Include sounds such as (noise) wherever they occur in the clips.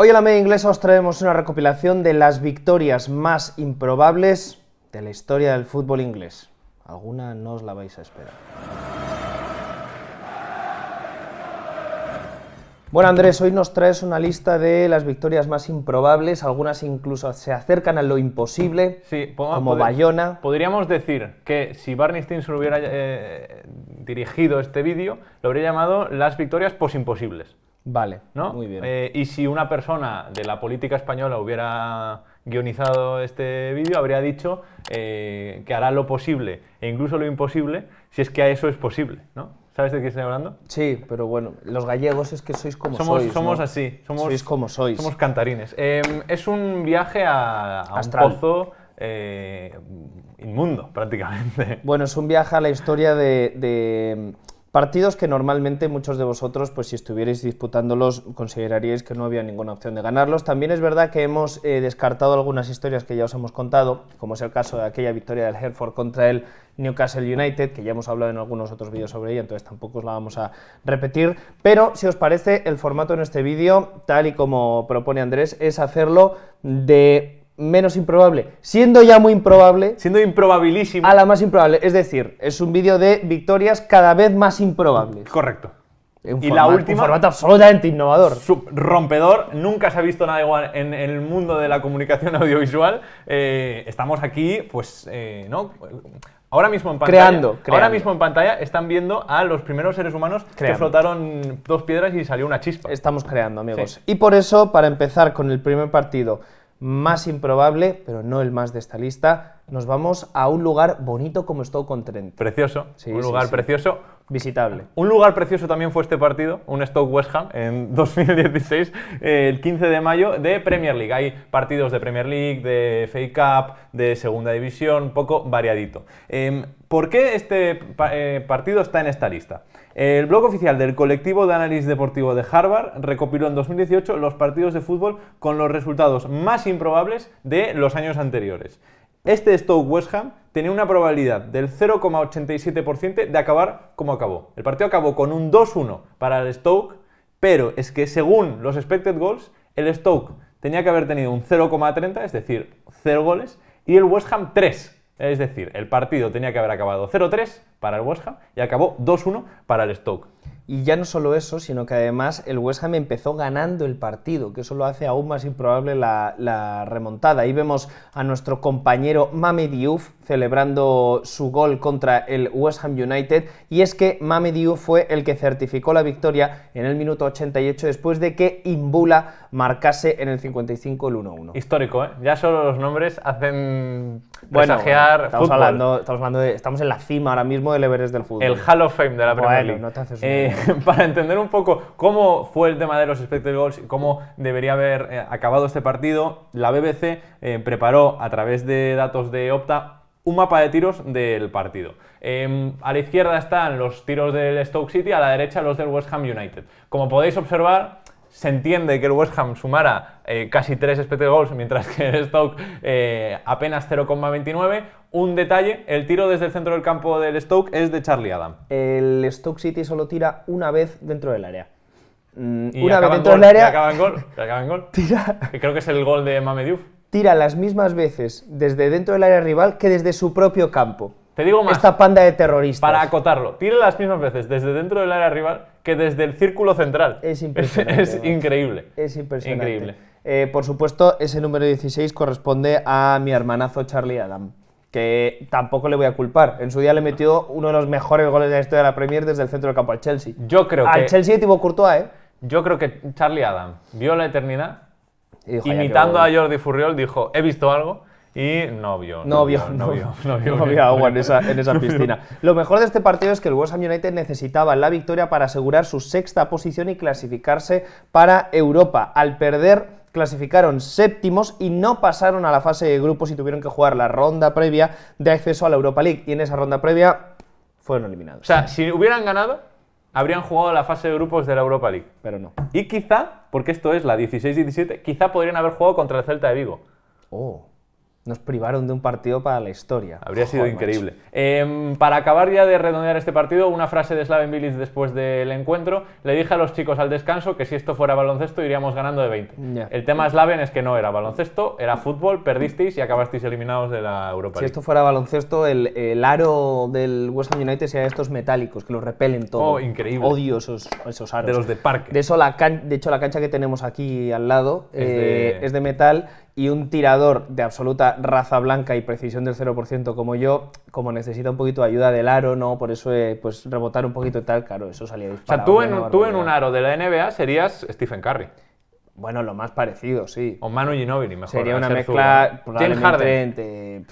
Hoy en la media inglesa os traemos una recopilación de las victorias más improbables de la historia del fútbol inglés. Alguna no os la vais a esperar. Bueno Andrés, hoy nos traes una lista de las victorias más improbables, algunas incluso se acercan a lo imposible, sí, como Bayona. Podríamos decir que si Barney se hubiera eh, dirigido este vídeo, lo habría llamado las victorias posimposibles. Vale, ¿no? muy bien. Eh, y si una persona de la política española hubiera guionizado este vídeo, habría dicho eh, que hará lo posible e incluso lo imposible si es que a eso es posible, ¿no? ¿Sabes de qué estoy hablando? Sí, pero bueno, los gallegos es que sois como somos, sois. Somos así, somos, como sois. Somos cantarines. Em, es un viaje a, un pozo eh, inmundo, prácticamente. Bueno, es un viaje a la historia de Partidos que normalmente muchos de vosotros, pues si estuvierais disputándolos, consideraríais que no había ninguna opción de ganarlos. También es verdad que hemos eh, descartado algunas historias que ya os hemos contado, como es el caso de aquella victoria del Hereford contra el Newcastle United, que ya hemos hablado en algunos otros vídeos sobre ella, entonces tampoco os la vamos a repetir. Pero si os parece, el formato en este vídeo, tal y como propone Andrés, es hacerlo de menos improbable, siendo ya muy improbable, Siendo improbabilísimo. a la más improbable. Es decir, es un vídeo de victorias cada vez más improbables. Correcto. Y la última- Un formato absolutamente innovador. rompedor, nunca se ha visto nada igual en el mundo de la comunicación (laughs) audiovisual. Eh, estamos aquí, pues, eh, ¿no? Ahora mismo en pantalla. Creando, Ahora mismo en pantalla están viendo a los primeros seres humanos que flotaron dos piedras y salió una chispa. Estamos creando, amigos. Y por eso, para empezar con el primer partido, más improbable, pero no el más de esta lista, nos vamos a un lugar bonito como Stoke con Trent. Precioso, un lugar precioso visitable. Un lugar precioso también fue este partido, un Stoke West Ham en 2016, (laughs) el 15 de mayo, de Premier League. Hay partidos de Premier League, de FA Cup, de Segunda División, un poco variadito. Em, ¿Por qué este eh, partido está en esta lista? El blog oficial del colectivo de análisis deportivo de Harvard recopiló en 2018 los partidos de fútbol con los resultados más improbables de los años anteriores. Este Stoke West Ham tenía una probabilidad del 0,87% de acabar como acabó. El partido acabó con un 2-1 para el Stoke, pero es que según los expected goals, el Stoke tenía que haber tenido un 0,30, es decir, 0 goles, y el West Ham 3. Es decir, el partido tenía que haber acabado 0-3 para el West Ham y acabó 2-1 para el Stoke. Y ya no solo eso, sino que además el West Ham empezó ganando el partido, que eso lo hace aún más improbable la, remontada. Ahí vemos a nuestro compañero Mame celebrando su gol contra el West Ham United. Y es que Mame fue el que certificó la victoria en el minuto 88 después de que Imbula marcase en el 55 el 1-1. Histórico, ¿eh? Ya solo los nombres hacen bueno, estamos Hablando, estamos, hablando de, estamos en la cima ahora mismo de del del fútbol. El Hall of Fame de la Premier League. Eh, (laughs) para entender un poco cómo fue el tema de los expected goals y cómo debería haber eh, acabado este partido, la BBC eh, preparó a través de datos de Opta un mapa de tiros del partido. Em, a la izquierda están los tiros del Stoke City, a la derecha los del West Ham United. Como podéis observar, se entiende que el West Ham sumara eh, casi 3 expected goals, mientras que el Stoke eh, apenas 0,29. Un detalle, el tiro desde el centro del campo del Stoke es de Charlie Adam. El Stoke City solo tira una vez dentro del área. Mm, una vez dentro del área... acaba en gol, (laughs) Tira... creo que es el gol de mamedouf. Tira las mismas veces desde dentro del área rival que desde su propio campo. Te digo más. Esta panda de terroristas. Para acotarlo, tira las mismas veces desde dentro del área rival que desde el círculo central. Es (laughs) impresionante. Es, increíble. Es Increíble. Eh, por supuesto, ese número 16 corresponde a mi hermanazo Charlie Adam, que tampoco le voy a culpar. En su día le metió uno de los mejores goles de la historia de la Premier desde el centro del campo al Chelsea. Yo creo al que... Al Chelsea de Thibaut Courtois, ¿eh? Yo creo que Charlie Adam vio la eternidad, imitando a Jordi Furriol, dijo, he visto algo, y novio. Novio, novio, no (laughs) agua en esa, en esa (laughs) piscina. Lo mejor de este partido es que el West Ham United necesitaba la victoria para asegurar su sexta posición y clasificarse para Europa. Al perder clasificaron séptimos y no pasaron a la fase de grupos y tuvieron que jugar la ronda previa de acceso a la Europa League. Y en esa ronda previa fueron eliminados. O sea, si hubieran ganado, habrían jugado la fase de grupos de la Europa League. Pero no. Y quizá, porque esto es la 16-17, quizá podrían haber jugado contra el Celta de Vigo. Oh nos privaron de un partido para la historia. Habría sido increíble. Em, para acabar ya de redondear este partido, una frase de Slaven Bilic después del encuentro. Le dije a los chicos al descanso que si esto fuera baloncesto iríamos ganando de 20. El tema Slaven es que no era baloncesto, era fútbol, perdisteis y acabasteis eliminados de la Europa League. Si esto fuera baloncesto, el, aro del West Ham United sería estos metálicos que los repelen todo. Oh, increíble. Odio esos, aros. De los de parque. De, hecho, la cancha que tenemos aquí al lado es eh, de metal y un tirador de absoluta raza blanca y precisión del 0% como yo, como necesita un poquito de ayuda del aro, ¿no? Por eso, eh, pues rebotar un poquito y tal, claro, eso salía disparado. O sea, tú, en, un, aro de la NBA serías Stephen Curry. Bueno, lo más parecido, sí. O Manu Ginobili, mejor. Sería una mezcla probablemente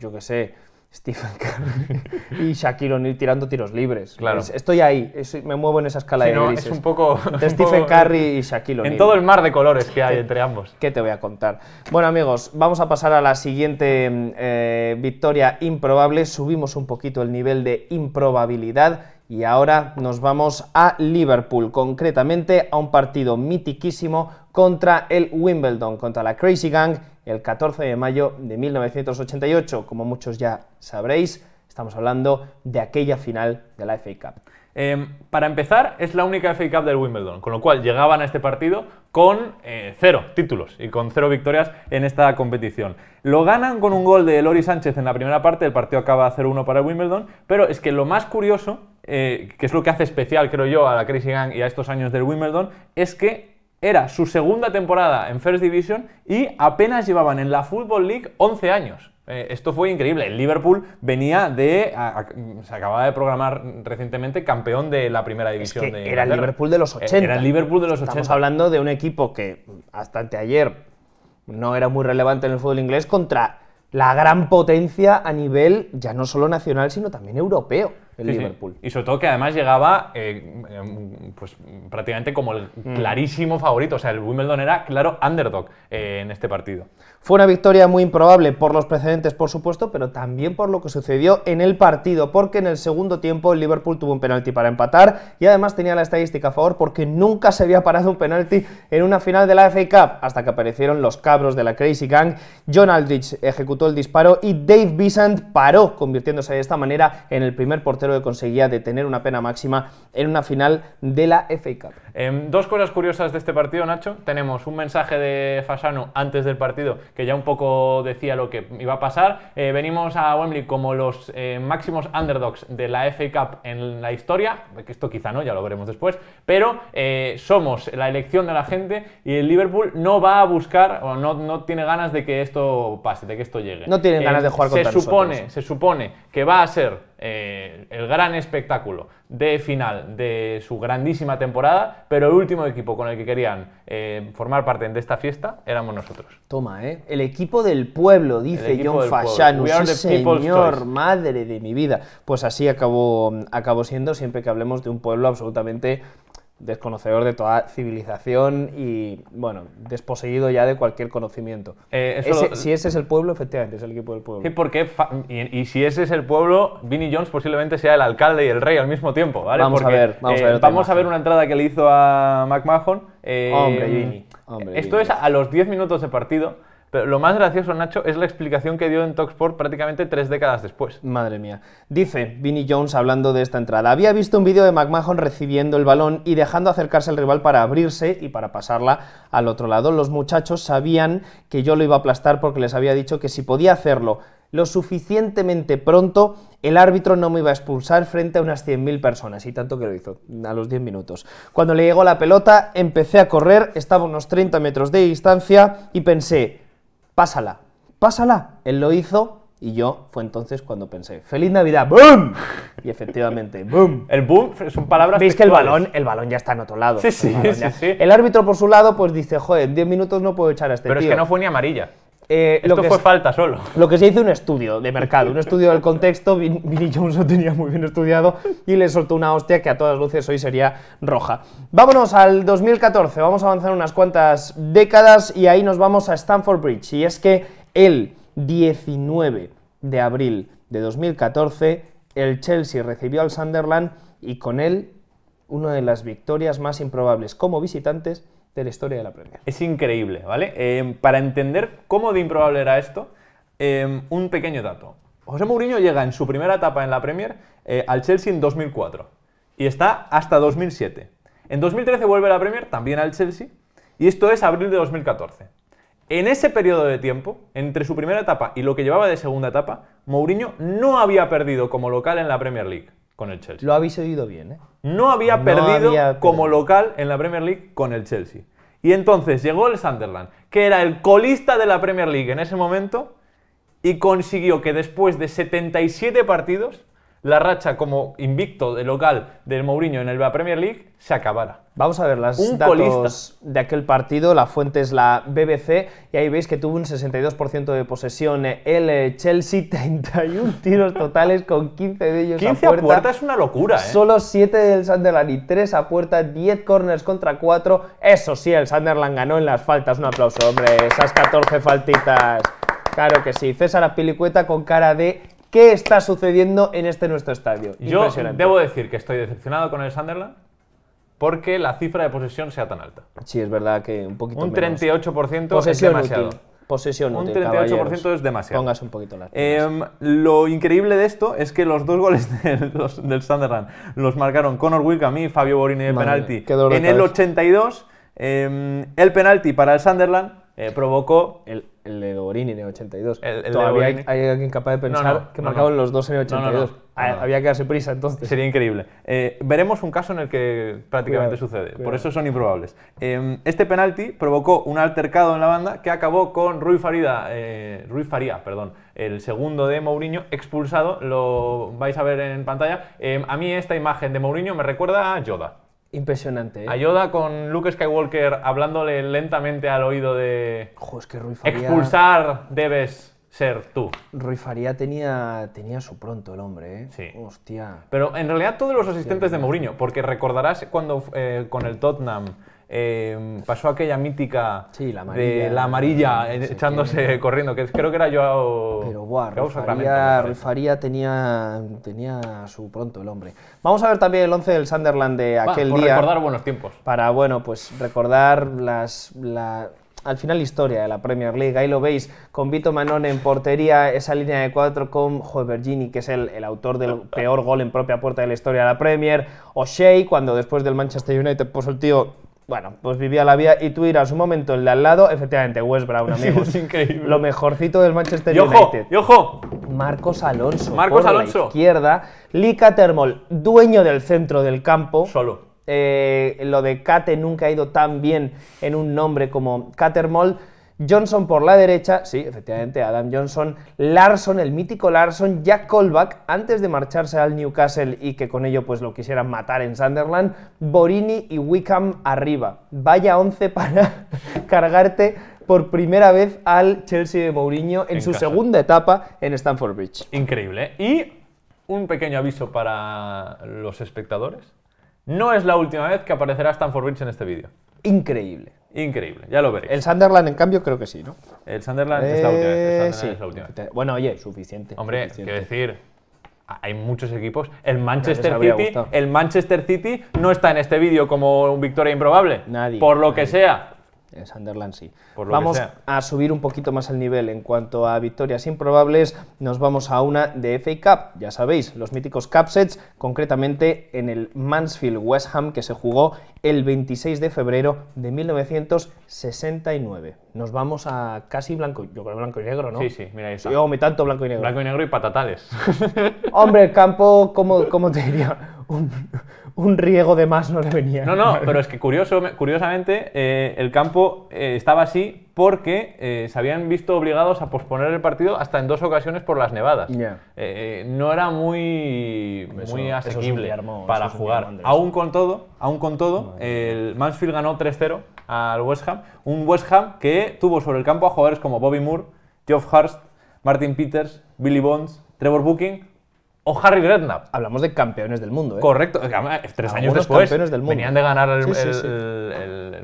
yo qué sé, Stephen Curry (laughs) y Shaquille O'Neal tirando tiros libres. estoy ahí, me muevo en esa escala de es (laughs) un poco... Stephen Curry y Shaquille O'Neal. En todo el mar de colores que hay entre ambos. ¿Qué te voy a contar? Bueno, amigos, vamos a pasar a la siguiente mm, eh, victoria improbable. Subimos un poquito el nivel de improbabilidad y ahora nos vamos a Liverpool, concretamente a un partido mitiquísimo contra el Wimbledon, contra la Crazy Gang el 14 de mayo de 1988. Como muchos ya sabréis, estamos hablando de aquella final de la FA Cup. Em, para empezar, es la única FA Cup del Wimbledon, con lo cual llegaban a este partido con eh, cero títulos y con cero victorias en esta competición. Lo ganan con un gol de Lori Sánchez en la primera parte, el partido acaba 0-1 para el Wimbledon, pero es que lo más curioso, eh, que es lo que hace especial, creo yo, a la Crazy Gang y a estos años del Wimbledon, es que era su segunda temporada en First Division y apenas llevaban en la Football League 11 años. Eh, esto fue increíble. El Liverpool venía de. se acababa de programar recientemente campeón de la primera división de Era el Liverpool de los 80. Eh, era el Liverpool de los 80. Estamos hablando de un equipo que hasta anteayer no era muy relevante en el fútbol inglés contra la gran potencia a nivel ya no solo nacional, sino también europeo. Y sobre todo que además llegaba eh, em, pues, prácticamente como el mm. clarísimo favorito. O sea, el Wimbledon era claro underdog eh, en este partido. Fue una victoria muy improbable por los precedentes, por supuesto, pero también por lo que sucedió en el partido, porque en el segundo tiempo el Liverpool tuvo un penalti para empatar y además tenía la estadística a favor porque nunca se había parado un penalti en una final de la FA Cup, hasta que aparecieron los cabros de la Crazy Gang. John Aldrich ejecutó el disparo y Dave Besant paró, convirtiéndose de esta manera en el primer portero que conseguía detener una pena máxima en una final de la FA Cup. Em, dos cosas curiosas de este partido, Nacho. Tenemos un mensaje de Fasano antes del partido que ya un poco decía lo que iba a pasar. Eh, venimos a Wembley como los eh, máximos underdogs de la FA Cup en la historia, que esto quizá no, ya lo veremos después, pero eh, somos la elección de la gente y el Liverpool no va a buscar o no, tiene ganas de que esto pase, de que esto llegue. No tiene ganas de jugar se supone, Se supone que va a ser el gran espectáculo de final de su grandísima temporada, pero el último equipo con el que querían eh, formar parte de esta fiesta éramos nosotros. Toma, ¿eh? El equipo del pueblo, dice John Fashanu. señor, madre de mi vida. Pues así acabó, acabó siendo siempre que hablemos de un pueblo absolutamente desconocedor de toda civilización y, bueno, desposeído ya de cualquier conocimiento. Eh, si ese es el pueblo, efectivamente, es el equipo del pueblo. y, si ese es el pueblo, Vinnie Jones posiblemente sea el alcalde y el rey al mismo tiempo, Vamos a ver, vamos, a, eh, ver vamos a ver una entrada que le hizo a McMahon. Eh, hombre, Vinny. Esto es a los 10 minutos de partido pero lo más gracioso, Nacho, es la explicación que dio en Talksport prácticamente tres décadas después. Madre mía. Dice Vinnie Jones hablando de esta entrada. Había visto un vídeo de McMahon recibiendo el balón y dejando acercarse al rival para abrirse y para pasarla al otro lado. Los muchachos sabían que yo lo iba a aplastar porque les había dicho que si podía hacerlo lo suficientemente pronto, el árbitro no me iba a expulsar frente a unas 100.000 personas, y tanto que lo hizo, a los 10 minutos. Cuando le llegó la pelota, empecé a correr, estaba a unos 30 metros de distancia, y pensé, pásala, pásala. Él lo hizo y yo fue entonces cuando pensé, ¡Feliz Navidad! ¡Boom! (laughs) Y efectivamente, ¡boom! El boom son palabras. Veis que el balón, el balón ya está en otro lado. Sí, sí, el, sí, el árbitro por su lado, pues dice, joder, en 10 minutos no puedo echar a este Pero es que no fue ni amarilla. Eh, lo que fue falta solo. Lo que se hizo un estudio de mercado, un estudio del contexto. Billy Jones lo tenía muy bien estudiado y le soltó una hostia que a todas luces hoy sería roja. Vámonos al 2014, vamos a avanzar unas cuantas décadas y ahí nos vamos a Stanford Bridge. Y es que el 19 de abril de 2014, el Chelsea recibió al Sunderland y con él una de las victorias más improbables como visitantes la historia de la Premier. Es increíble, ¿vale? Em, para entender cómo de improbable era esto, em, un pequeño dato. José Mourinho llega en su primera etapa en la Premier eh, al Chelsea en 2004 y está hasta 2007. En 2013 vuelve a la Premier, también al Chelsea, y esto es abril de 2014. En ese periodo de tiempo, entre su primera etapa y lo que llevaba de segunda etapa, Mourinho no había perdido como local en la Premier League. Con el Chelsea. Lo habéis oído bien, ¿eh? No había perdido como local en la Premier League con el Chelsea. Y entonces llegó el Sunderland, que era el colista de la Premier League en ese momento, y consiguió que después de 77 partidos la racha como invicto de local del Mourinho en el Premier League se acabará. Vamos a ver las datos de aquel partido. La fuente es la BBC y ahí veis que tuvo un 62% de posesión el eh, Chelsea, 31 (laughs) tiros totales con 15 de ellos 15 a puerta. es una locura, ¿eh? Solo 7 del Sunderland y 3 a puerta, 10 corners contra 4. Eso sí, el Sunderland ganó en las faltas. Un aplauso, hombre, esas 14 faltitas. Claro que sí. César Apilicueta con cara de ¿Qué está sucediendo en este nuestro estadio? Yo debo decir que estoy decepcionado con el Sunderland porque la cifra de posesión sea tan alta. Sí, es verdad que un poquito Un 38% es demasiado. Posesión un 38% es demasiado. Póngase un poquito la eh, Lo increíble de esto es que los dos goles (laughs) del Sunderland los marcaron Conor a y Fabio Borini de penalti. En el 82, em, el penalti para el Sunderland eh, provocó el el de Dorini en el 82. Todavía hay, alguien capaz de pensar que marcaban los dos en el 82. Había que darse prisa entonces. Sería increíble. Eh, veremos un caso en el que prácticamente sucede, por eso son improbables. Eh, este penalti provocó un altercado en la banda que acabó con Rui, Farida, eh, Rui Faría, perdón, el segundo de Mourinho, expulsado. Lo vais a ver en pantalla. a mí esta imagen de Mourinho me recuerda a Yoda. Impresionante. ¿eh? Ayuda con Luke Skywalker hablándole lentamente al oído de. Joder, es que Rui Faría... Expulsar debes ser tú. Rui Faría tenía, tenía su pronto el hombre, ¿eh? Sí. Hostia. Pero en realidad todos los asistentes de Mourinho, porque recordarás cuando eh, con el Tottenham Em, pasó aquella mítica la de la amarilla eh, echándose corriendo, que creo que era yo Pero guau, wow, tenía, tenía su pronto el hombre. Vamos a ver también el 11 del Sunderland de aquel día. Para recordar buenos tiempos. Para, bueno, pues recordar las. al final historia de la Premier League. Ahí lo veis con Vito Manón en portería, esa línea de cuatro con Vergini, que es el, el, autor del peor gol en propia puerta de la historia de la Premier. O'Shea, cuando después del Manchester United puso el tío bueno, pues vivía la vida y tú irás un momento el de al lado, efectivamente, Wes Brown, (laughs) amigos. es increíble. Lo mejorcito del Manchester United. Y ojo. Marcos Alonso. Marcos Alonso. La izquierda. Lee Catermall, dueño del centro del campo. Solo. Eh, lo de Cate nunca ha ido tan bien en un nombre como Catermall. Johnson por la derecha, sí, efectivamente, Adam Johnson, Larson, el mítico Larson, Jack Colback, antes de marcharse al Newcastle y que con ello pues lo quisieran matar en Sunderland, Borini y Wickham arriba. Vaya once (laughs) para cargarte por primera vez al Chelsea de Mourinho en, su segunda etapa en Stamford Bridge. Increíble. Y un pequeño aviso para los espectadores. No es la última vez que aparecerá Stamford Bridge en este vídeo. Increíble increíble, ya lo veréis. El Sunderland, en cambio, creo que sí, ¿no? El Sunderland, es, la última, el eh, es la última. Bueno, oye, suficiente. Hombre, quiero decir, hay muchos equipos. El Manchester City, el Manchester City no está en este vídeo como un victoria improbable. Nadie. Por lo que sea. En Sunderland sí. Vamos a subir un poquito más el nivel en cuanto a victorias improbables. Nos vamos a una de FA Cup, ya sabéis, los míticos Cupsets, concretamente en el Mansfield West Ham que se jugó el 26 de febrero de 1969. Nos vamos a casi blanco, blanco y negro, ¿no? Sí, sí, mira, eso. Yo me tanto blanco y negro. Blanco y negro y patatales. (laughs) Hombre, el campo, ¿cómo, cómo te diría? Un, un riego de más no le venía. No, no, pero es que curioso, curiosamente eh, el campo eh, estaba así porque eh, se habían visto obligados a posponer el partido hasta en dos ocasiones por las nevadas. no era muy, muy asequible para jugar. Aún con todo, aún con todo el Mansfield ganó 3-0 al West Ham. Un West Ham que tuvo sobre el campo a jugadores como Bobby Moore, Geoff Hurst, Martin Peters, Billy Bonds, Trevor Booking o Harry Redknapp. Hablamos de campeones del mundo, ¿eh? Correcto. Eh, tres años después venían de ganar el,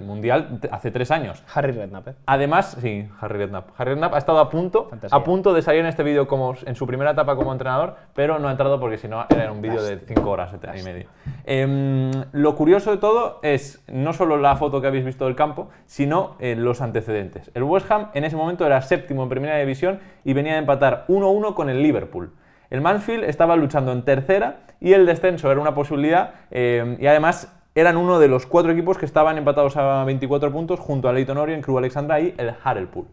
Mundial hace tres años. Harry Redknapp, ¿eh? Además, sí, Harry Redknapp. Harry Redknapp ha estado a punto, a punto de salir en este vídeo como en su primera etapa como entrenador, pero no ha entrado porque si no era un vídeo de cinco horas y medio. Em, lo curioso de todo es no solo la foto que habéis visto del campo, sino eh, los antecedentes. El West Ham en ese momento era séptimo en primera división y venía a empatar 1-1 con el Liverpool. El Manfield estaba luchando en tercera y el descenso era una posibilidad eh, y además eran uno de los cuatro equipos que estaban empatados a 24 puntos junto a Leighton Orient, Crew Alexandra y el Harlepool.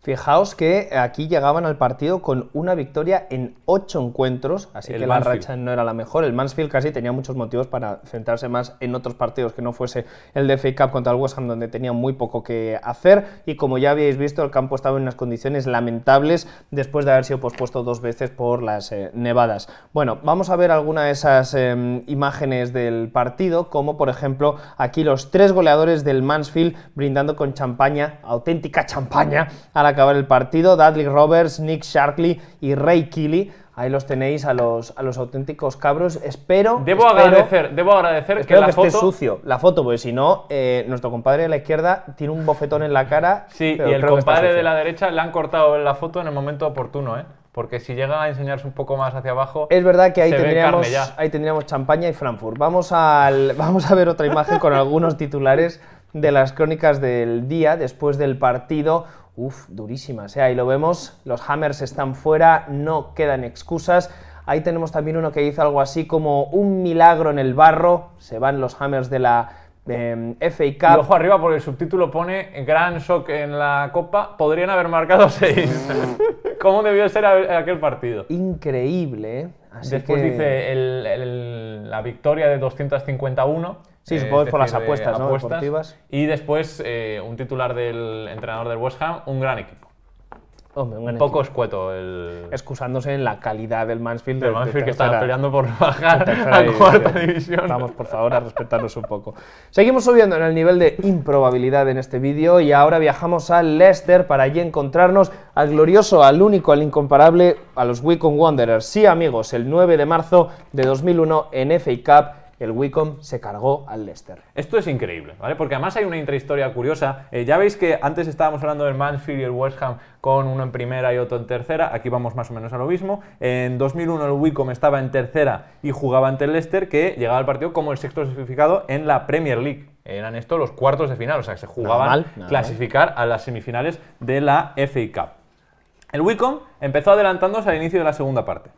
Fijaos que aquí llegaban al partido con una victoria en ocho encuentros, así que la racha no era la mejor. El Mansfield casi tenía muchos motivos para centrarse más en otros partidos que no fuese el de FA Cup contra el West Ham, donde tenía muy poco que hacer. Y como ya habíais visto, el campo estaba en unas condiciones lamentables después de haber sido pospuesto dos veces por las eh, nevadas. Bueno, vamos a ver algunas de esas em, imágenes del partido, como por ejemplo aquí los tres goleadores del Mansfield brindando con champaña, auténtica champaña, a la acabar el partido, Dudley Roberts, Nick Sharkley y Ray Keeley. Ahí los tenéis a los, a los auténticos cabros. Espero. Debo agradecer, debo agradecer que la foto. Esté sucio. La foto, porque si no, eh, nuestro compadre de la izquierda tiene un bofetón en la cara. Sí, y el compadre de la derecha le han cortado la foto en el momento oportuno, ¿eh? Porque si llega a enseñarse un poco más hacia abajo. Es verdad que ahí, tendríamos, ahí tendríamos champaña y Frankfurt. Vamos, al, (laughs) vamos a ver otra imagen con algunos titulares de las crónicas del día después del partido Uf, durísimas, ahí lo vemos, los hammers están fuera, no quedan excusas. Ahí tenemos también uno que dice algo así como un milagro en el barro, se van los hammers de la eh, em, FA Cup. ojo arriba porque el subtítulo pone gran shock en la copa, podrían haber marcado (laughs) seis. (laughs) ¿Cómo debió ser aquel partido? Increíble, ¿eh? Después dice la victoria de 251 Sí, eh, supongo que por las apuestas, ¿no? Y después eh, un titular del entrenador del West Ham, un gran equipo. un, poco escueto Excusándose en la calidad del Mansfield. El Mansfield que estaba peleando por bajar a cuarta división. Vamos, por favor, a respetarnos un poco. Seguimos subiendo en el nivel de improbabilidad en este vídeo y ahora viajamos a Leicester para allí encontrarnos al glorioso, al único, al incomparable, a los Wycombe Wanderers. Sí, amigos, el 9 de marzo de 2001 en FA Cup el Wycombe se cargó al Leicester. Esto es increíble, ¿vale? Porque además hay una intrahistoria curiosa. Eh, ya veis que antes estábamos hablando del Mansfield y el West Ham con uno en primera y otro en tercera. Aquí vamos más o menos a lo mismo. En 2001 el wicom estaba en tercera y jugaba ante el Leicester, que llegaba al partido como el sexto clasificado en la Premier League eran estos los cuartos de final, o sea, que se jugaban clasificar a las semifinales de la FA Cup. El wicom empezó adelantándose al inicio de la segunda parte.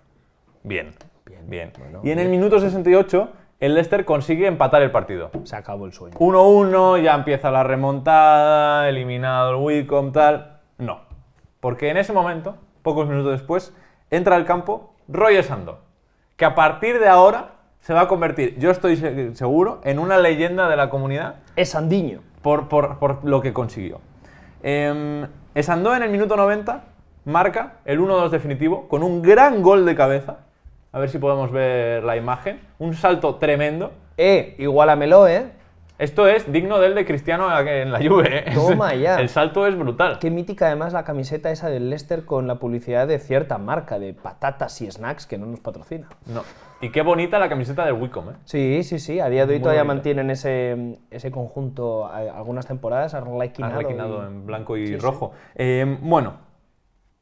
Bien, bien, bien. y en el minuto 68 el Leicester consigue empatar el partido. Se acabó el sueño. 1-1, ya empieza la remontada, eliminado el Wicom, tal. No. Porque en ese momento, pocos minutos después, entra al campo Roy Sando, que a partir de ahora se va a convertir, yo estoy seguro, en una leyenda de la comunidad. Es Por, lo que consiguió. Esandó em, en el minuto 90 marca el 1-2 definitivo con un gran gol de cabeza a ver si podemos ver la imagen. Un salto tremendo. Eh, igualamelo, ¿eh? Esto es digno del de Cristiano en la Juve. ¿eh? Toma ya. El salto es brutal. Qué mítica además la camiseta esa del Leicester con la publicidad de cierta marca de patatas y snacks que no nos patrocina. No. Y qué bonita la camiseta del Wicom, ¿eh? Sí, sí, sí. A día de hoy todavía mantienen ese, conjunto algunas temporadas arlequinado. Arlequinado en blanco y rojo. Eh, bueno,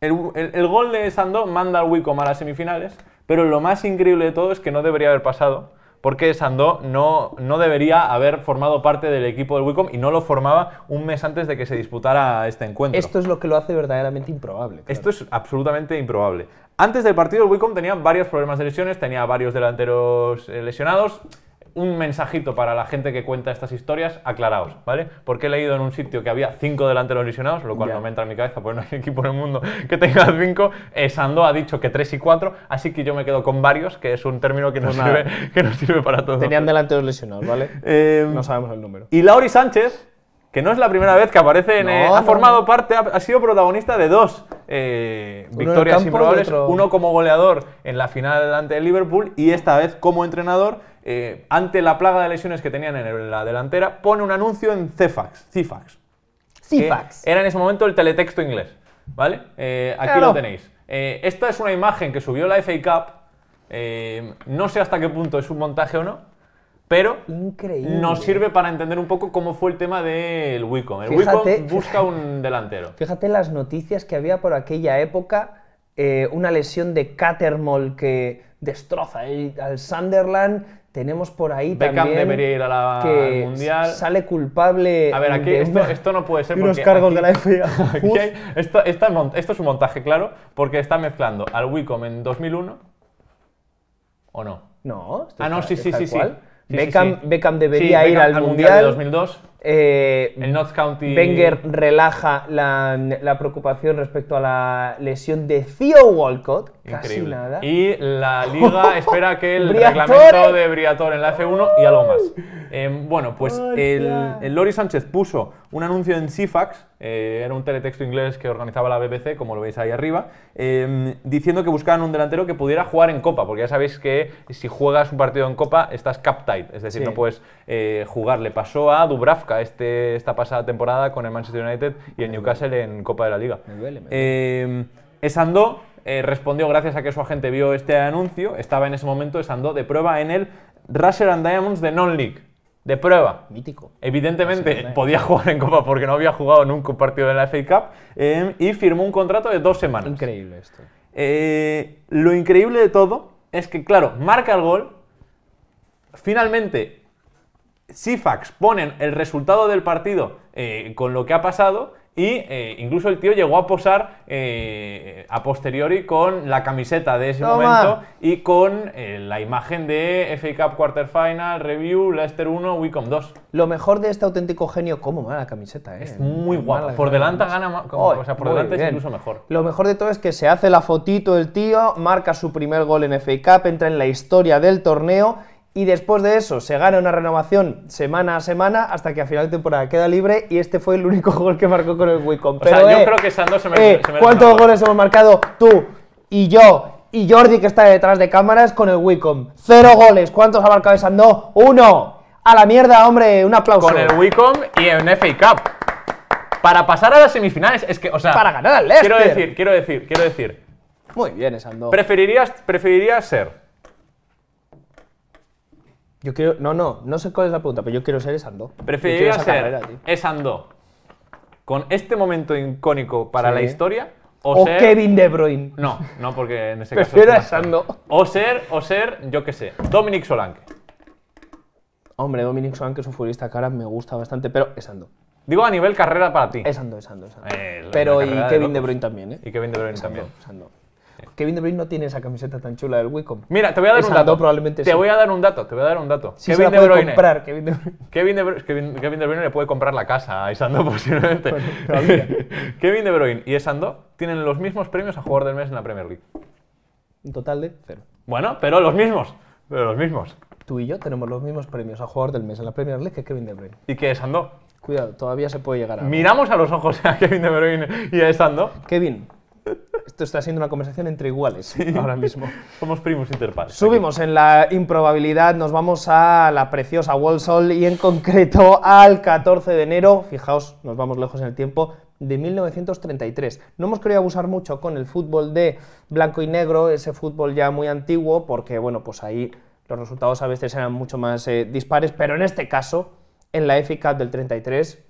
el, gol de Sandó manda al Wicom a las semifinales pero lo más increíble de todo es que no debería haber pasado, porque Sandó no, no debería haber formado parte del equipo del Wicom y no lo formaba un mes antes de que se disputara este encuentro. Esto es lo que lo hace verdaderamente improbable. Esto es absolutamente improbable. Antes del partido el Wicom tenía varios problemas de lesiones, tenía varios delanteros eh, lesionados, un mensajito para la gente que cuenta estas historias, aclaraos, ¿vale? Porque he leído en un sitio que había cinco delanteros lesionados, lo cual no me entra en mi cabeza, porque no hay (laughs) equipo en el mundo que tenga cinco. Eh, Sando ha dicho que tres y cuatro, así que yo me quedo con varios, que es un término que nos pues sirve, (laughs) que todos. sirve para todo. Tenían delanteros lesionados, ¿vale? Eh, no sabemos el número. Y Lauri Sánchez que no es la primera vez que aparece en. Eh, ha formado parte, ha, sido protagonista de dos eh, victorias improbables. Uno como goleador en la final ante el Liverpool y esta vez como entrenador. Eh, ante la plaga de lesiones que tenían en la delantera, pone un anuncio en CFAX. CFAX. Cifax. Era en ese momento el teletexto inglés. ¿Vale? aquí lo tenéis. esta es una imagen que subió la FA Cup. no sé hasta qué punto es un montaje o no, pero nos sirve para entender un poco cómo fue el tema del Wicom. El Wicom busca un delantero. Fíjate las noticias que había por aquella época. Eh, una lesión de Catermall que destroza al Sunderland. Tenemos por ahí también debería ir que mundial. sale culpable. A ver, aquí esto, no puede ser. Porque unos cargos de la FIA. (laughs) esto, es un montaje, claro, porque está mezclando al Wicom en 2001 o no. No. ah, no, sí, sí, sí, sí. Beckham, debería ir al, mundial, de 2002. Eh, el North County. Wenger relaja la, preocupación respecto a la lesión de Theo Walcott. Y la liga (laughs) espera que el reglamento de Briatore en la F1 y algo más. Eh, bueno, pues el, Lori Sánchez puso un anuncio en CIFAX, eh, era un teletexto inglés que organizaba la BBC, como lo veis ahí arriba, em, diciendo que buscaban un delantero que pudiera jugar en Copa, porque ya sabéis que si juegas un partido en Copa estás cap es decir, no puedes jugar. Le pasó a Dubravka este, esta pasada temporada con el Manchester United y el Newcastle en Copa de la Liga. Me em, eh, respondió gracias a que su agente vio este anuncio, estaba en ese momento andó de prueba en el Russell and Diamonds de Non-League. De prueba. Mítico. Evidentemente podía jugar en Copa porque no había jugado nunca un partido de la FA Cup em, y firmó un contrato de dos semanas. Increíble esto. Eh, lo increíble de todo es que, claro, marca el gol, finalmente Sifax ponen el resultado del partido eh, con lo que ha pasado y eh, incluso el tío llegó a posar eh, a posteriori con la camiseta de ese momento y con la imagen de FA Cup Quarter Final, Review, Leicester 1, Wicom 2. Lo mejor de este auténtico genio, cómo mala la camiseta, Es muy guapa. Por delante gana, o sea, por delante es incluso mejor. Lo mejor de todo es que se hace la fotito el tío, marca su primer gol en FA Cup, entra en la historia del torneo y después de eso se gana una renovación semana a semana hasta que a final de temporada queda libre y este fue el único (laughs) gol que marcó con el Wicom. yo eh, creo que Sando se, me, eh, ¿Cuántos goles hemos marcado tú y yo y Jordi que está detrás de cámaras con el Wicom? Cero goles. ¿Cuántos ha marcado Sando? Uno. A la mierda, hombre, un aplauso. Con el Wicom y en FA Cup. Para pasar a las semifinales, es que, o sea. Para ganar al Leicester. Quiero decir, quiero decir, quiero decir. Muy bien, Sando. Preferirías, preferirías ser yo quiero. No, no, no sé cuál es la pregunta, pero yo quiero ser Esando. Prefiero ser Esando, con este momento icónico para la historia o, ser, Kevin De Bruyne. No, no, porque en ese caso. Prefiero es O ser, o ser, yo qué sé, Dominic Solanke. Hombre, Dominic Solanke es un futbolista cara me gusta bastante, pero Esando. Digo a nivel carrera para ti. Esando, Esando, Esando. Eh, pero y Kevin de, Bruyne también, ¿eh? Y Kevin De Bruyne también. Kevin De Bruyne no tiene esa camiseta tan chula del Wicom. Mira, te voy a dar un dato. probablemente te voy a dar un dato, te voy a dar un dato. Kevin, se de Bruyne, comprar, Kevin De Bruyne. (laughs) Kevin de Kevin, de Bruyne le puede comprar la casa a Isando (laughs) posiblemente. (laughs) Kevin De Bruyne y Isando tienen los mismos premios a jugador del mes en la Premier League. Un total de cero. Bueno, pero los mismos. Pero los mismos. Tú y yo tenemos los mismos premios a jugador del mes en la Premier League que Kevin De Bruyne. ¿Y qué es Cuidado, todavía se puede llegar a. Miramos a los ojos a Kevin De Bruyne y a Sando. Kevin, esto está siendo una conversación entre iguales ahora mismo. (laughs) Somos primos interpares. Subimos en la improbabilidad, nos vamos a la preciosa Walsall y en concreto al 14 de enero, fijaos, nos vamos lejos en el tiempo, de 1933. No hemos querido abusar mucho con el fútbol de blanco y negro, ese fútbol ya muy antiguo, porque bueno, pues ahí los resultados a veces eran mucho más eh, dispares, pero en este caso, en la FA del 33,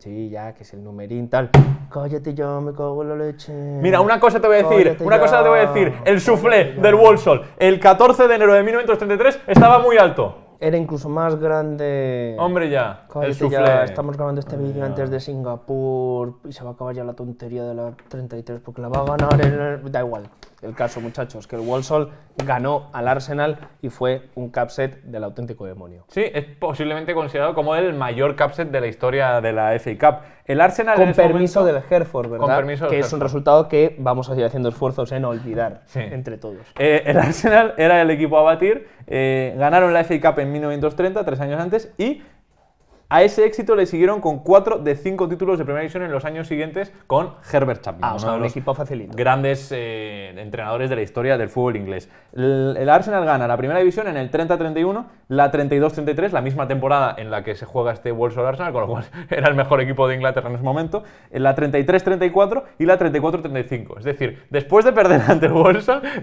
Sí, ya, que es el numerín tal. Cállate ya, me cago en la leche. Mira, una cosa te voy a decir, una cosa te voy a decir. El soufflé del Walsall, el 14 de enero de 1933, estaba muy alto. Era incluso más grande. Hombre, ya. el soufflé. Ya. Estamos grabando este vídeo antes de Singapur y se va a acabar ya la tontería de la 33 porque la va a ganar el... Da igual el caso, muchachos, que el Walsall ganó al Arsenal y fue un capset del auténtico demonio. Sí, es posiblemente considerado como el mayor capset de la historia de la FA Cup. El Arsenal con permiso del Hereford, ¿verdad? Con permiso que es un resultado que vamos a seguir haciendo esfuerzos en olvidar entre todos. Eh, el Arsenal era el equipo a batir, eh, ganaron la FA Cup en 1930, tres años antes, y a ese éxito le siguieron con cuatro de cinco títulos de Primera División en los años siguientes con Herbert Chapman. Ah, un equipo facilito. Grandes eh, entrenadores de la historia del fútbol inglés. el, Arsenal gana la Primera División en el 30-31 la 32-33, la misma temporada en la que se juega este walsall Arsenal, con lo cual (laughs) era el mejor equipo de Inglaterra en ese momento, en la 33-34 y la 34-35. Es decir, después de perder ante el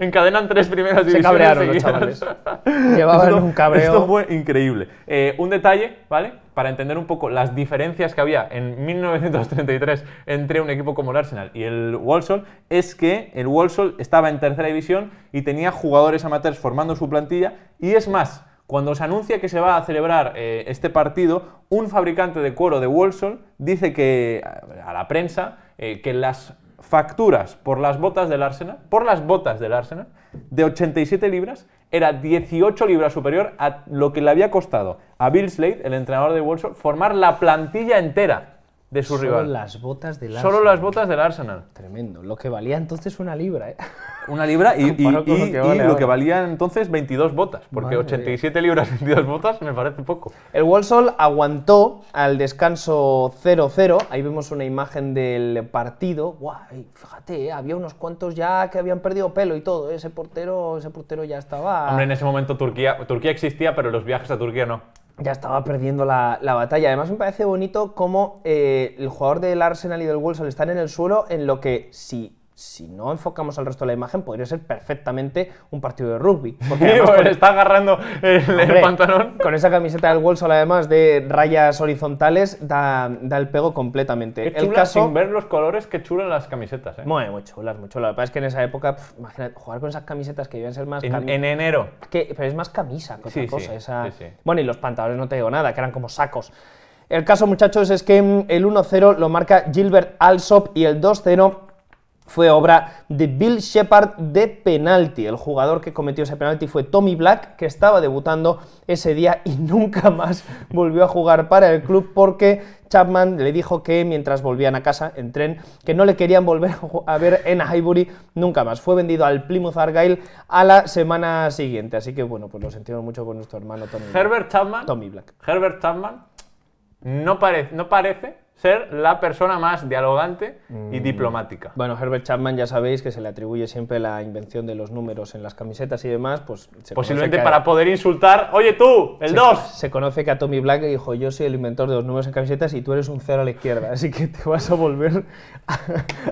(laughs) encadenan tres primeras divisiones. Se cabrearon los chavales. (laughs) Llevaban un cabreo. Esto fue increíble. Eh, un detalle, ¿vale? Para entender un poco las diferencias que había en 1933 entre un equipo como el Arsenal y el Walsall, es que el Walsall estaba en tercera división y tenía jugadores amateurs formando su plantilla. Y es más, cuando se anuncia que se va a celebrar eh, este partido, un fabricante de cuero de Walsall dice que a la prensa eh, que las facturas por las botas del Arsenal, por las botas del Arsenal, de 87 libras, era 18 libras superior a lo que le había costado a Bill Slade, el entrenador de Walsall, formar la plantilla entera de su Solo rival. las botas del Arsenal. Solo las botas del Arsenal. Tremendo. Lo que valía entonces una libra, ¿eh? (laughs) Una libra y, y, lo, que valía entonces 22 botas, porque 87 libras, 22 (laughs) botas me parece poco. El Walsall aguantó al descanso 0-0. Ahí vemos una imagen del partido. Guay, fíjate, eh, había unos cuantos ya que habían perdido pelo y todo. Eh. Ese portero, ese portero ya estaba. Hombre, en ese momento Turquía, Turquía existía, pero los viajes a Turquía no ya estaba perdiendo la, batalla. Además me parece bonito cómo eh, el jugador del Arsenal y del Wolves están en el suelo en lo que sí, si no enfocamos al resto de la imagen, podría ser perfectamente un partido de rugby. (laughs) Porque sí, está agarrando el, pantalón. Con esa camiseta del Wolfsburg, además de rayas horizontales, da, el pego completamente. Qué el caso... sin ver los colores, que chulan las camisetas. ¿eh? Muy, chulas, muy chulas. Lo que pasa es que en esa época, imagínate, jugar con esas camisetas que iban a ser más... En, enero. pero es más camisa que otra cosa. Bueno, y los pantalones, no te digo nada, que eran como sacos. El caso, muchachos, es que mm, el 1-0 lo marca Gilbert Alsop y el 2-0 fue obra de Bill Shepard de penalti. El jugador que cometió ese penalti fue Tommy Black, que estaba debutando ese día y (laughs) nunca más volvió a jugar para el club porque Chapman le dijo que mientras volvían a casa en tren, que no le querían volver a ver en Highbury nunca más. Fue vendido al Plymouth Argyle a la semana siguiente. Así que bueno, pues lo sentimos mucho por nuestro hermano Tommy Herbert Chapman. Tommy Black. Herbert Chapman no, parece. no parece ser la persona más dialogante y mm. diplomática. Bueno, Herbert Chapman ya sabéis que se le atribuye siempre la invención de los números en las camisetas y demás, pues... Posiblemente para poder insultar, oye tú, el 2. Se, conoce que a Tommy Black dijo, yo soy el inventor de los números en camisetas y tú eres un cero a la izquierda, (laughs) así que te vas a volver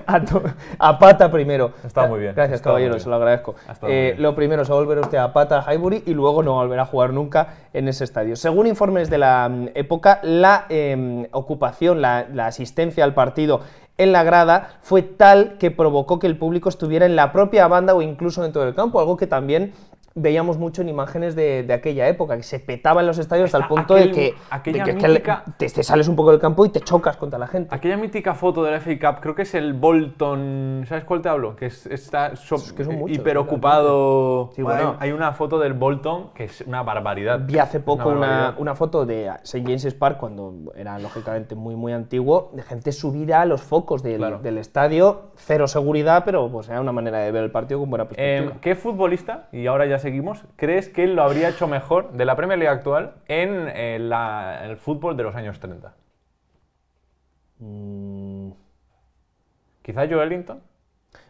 a, pata primero. Está muy bien. Gracias, caballero, se lo agradezco. Eh, lo primero, se a volver usted a pata a Highbury y luego no volverá a jugar nunca en ese estadio. Según informes de la mm, época, la em, ocupación, la la, asistencia al partido en la grada fue tal que provocó que el público estuviera en la propia banda o incluso dentro del campo, algo que también veíamos mucho en imágenes de, de aquella época, que se petaba en los estadios hasta el punto de que, que, te, sales un poco del campo y te chocas contra la gente. Aquella mítica foto de la FA Cup, creo que es el Bolton, ¿sabes cuál te hablo? Que es, está eh, hiperocupado. bueno, hay una foto del Bolton que es una barbaridad. Vi hace poco una, una, foto de St. James's Park, cuando era lógicamente muy, muy antiguo, de gente subida a los focos del, del estadio, cero seguridad, pero pues era una manera de ver el partido con buena em, perspectiva. ¿Qué futbolista, y ahora ya se crees que él lo habría hecho mejor de la Premier League actual en eh, el fútbol de los años 30? Mm. ¿Quizás Joe Ellington?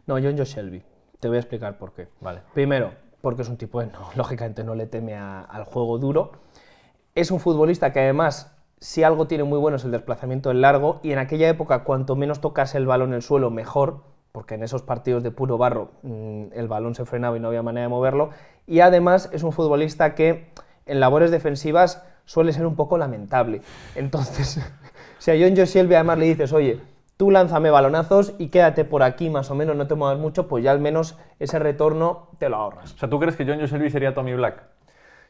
No, John Josh Shelby. Te voy a explicar por qué. Vale. Primero, porque es un tipo (laughs) lógicamente no le teme al juego duro. Es un futbolista que además, si algo tiene muy bueno es el desplazamiento en largo y en aquella época cuanto menos tocase el balón en el suelo mejor porque en esos partidos de puro barro mm, el balón se frenaba y no había manera de moverlo, y además es un futbolista que en labores defensivas suele ser un poco lamentable. Entonces, si (laughs) a John Joselvi además le dices, oye, tú lánzame balonazos y quédate por aquí más o menos, no te muevas mucho, pues ya al menos ese retorno te lo ahorras. O sea, ¿tú crees que John Joselvi sería Tommy Black?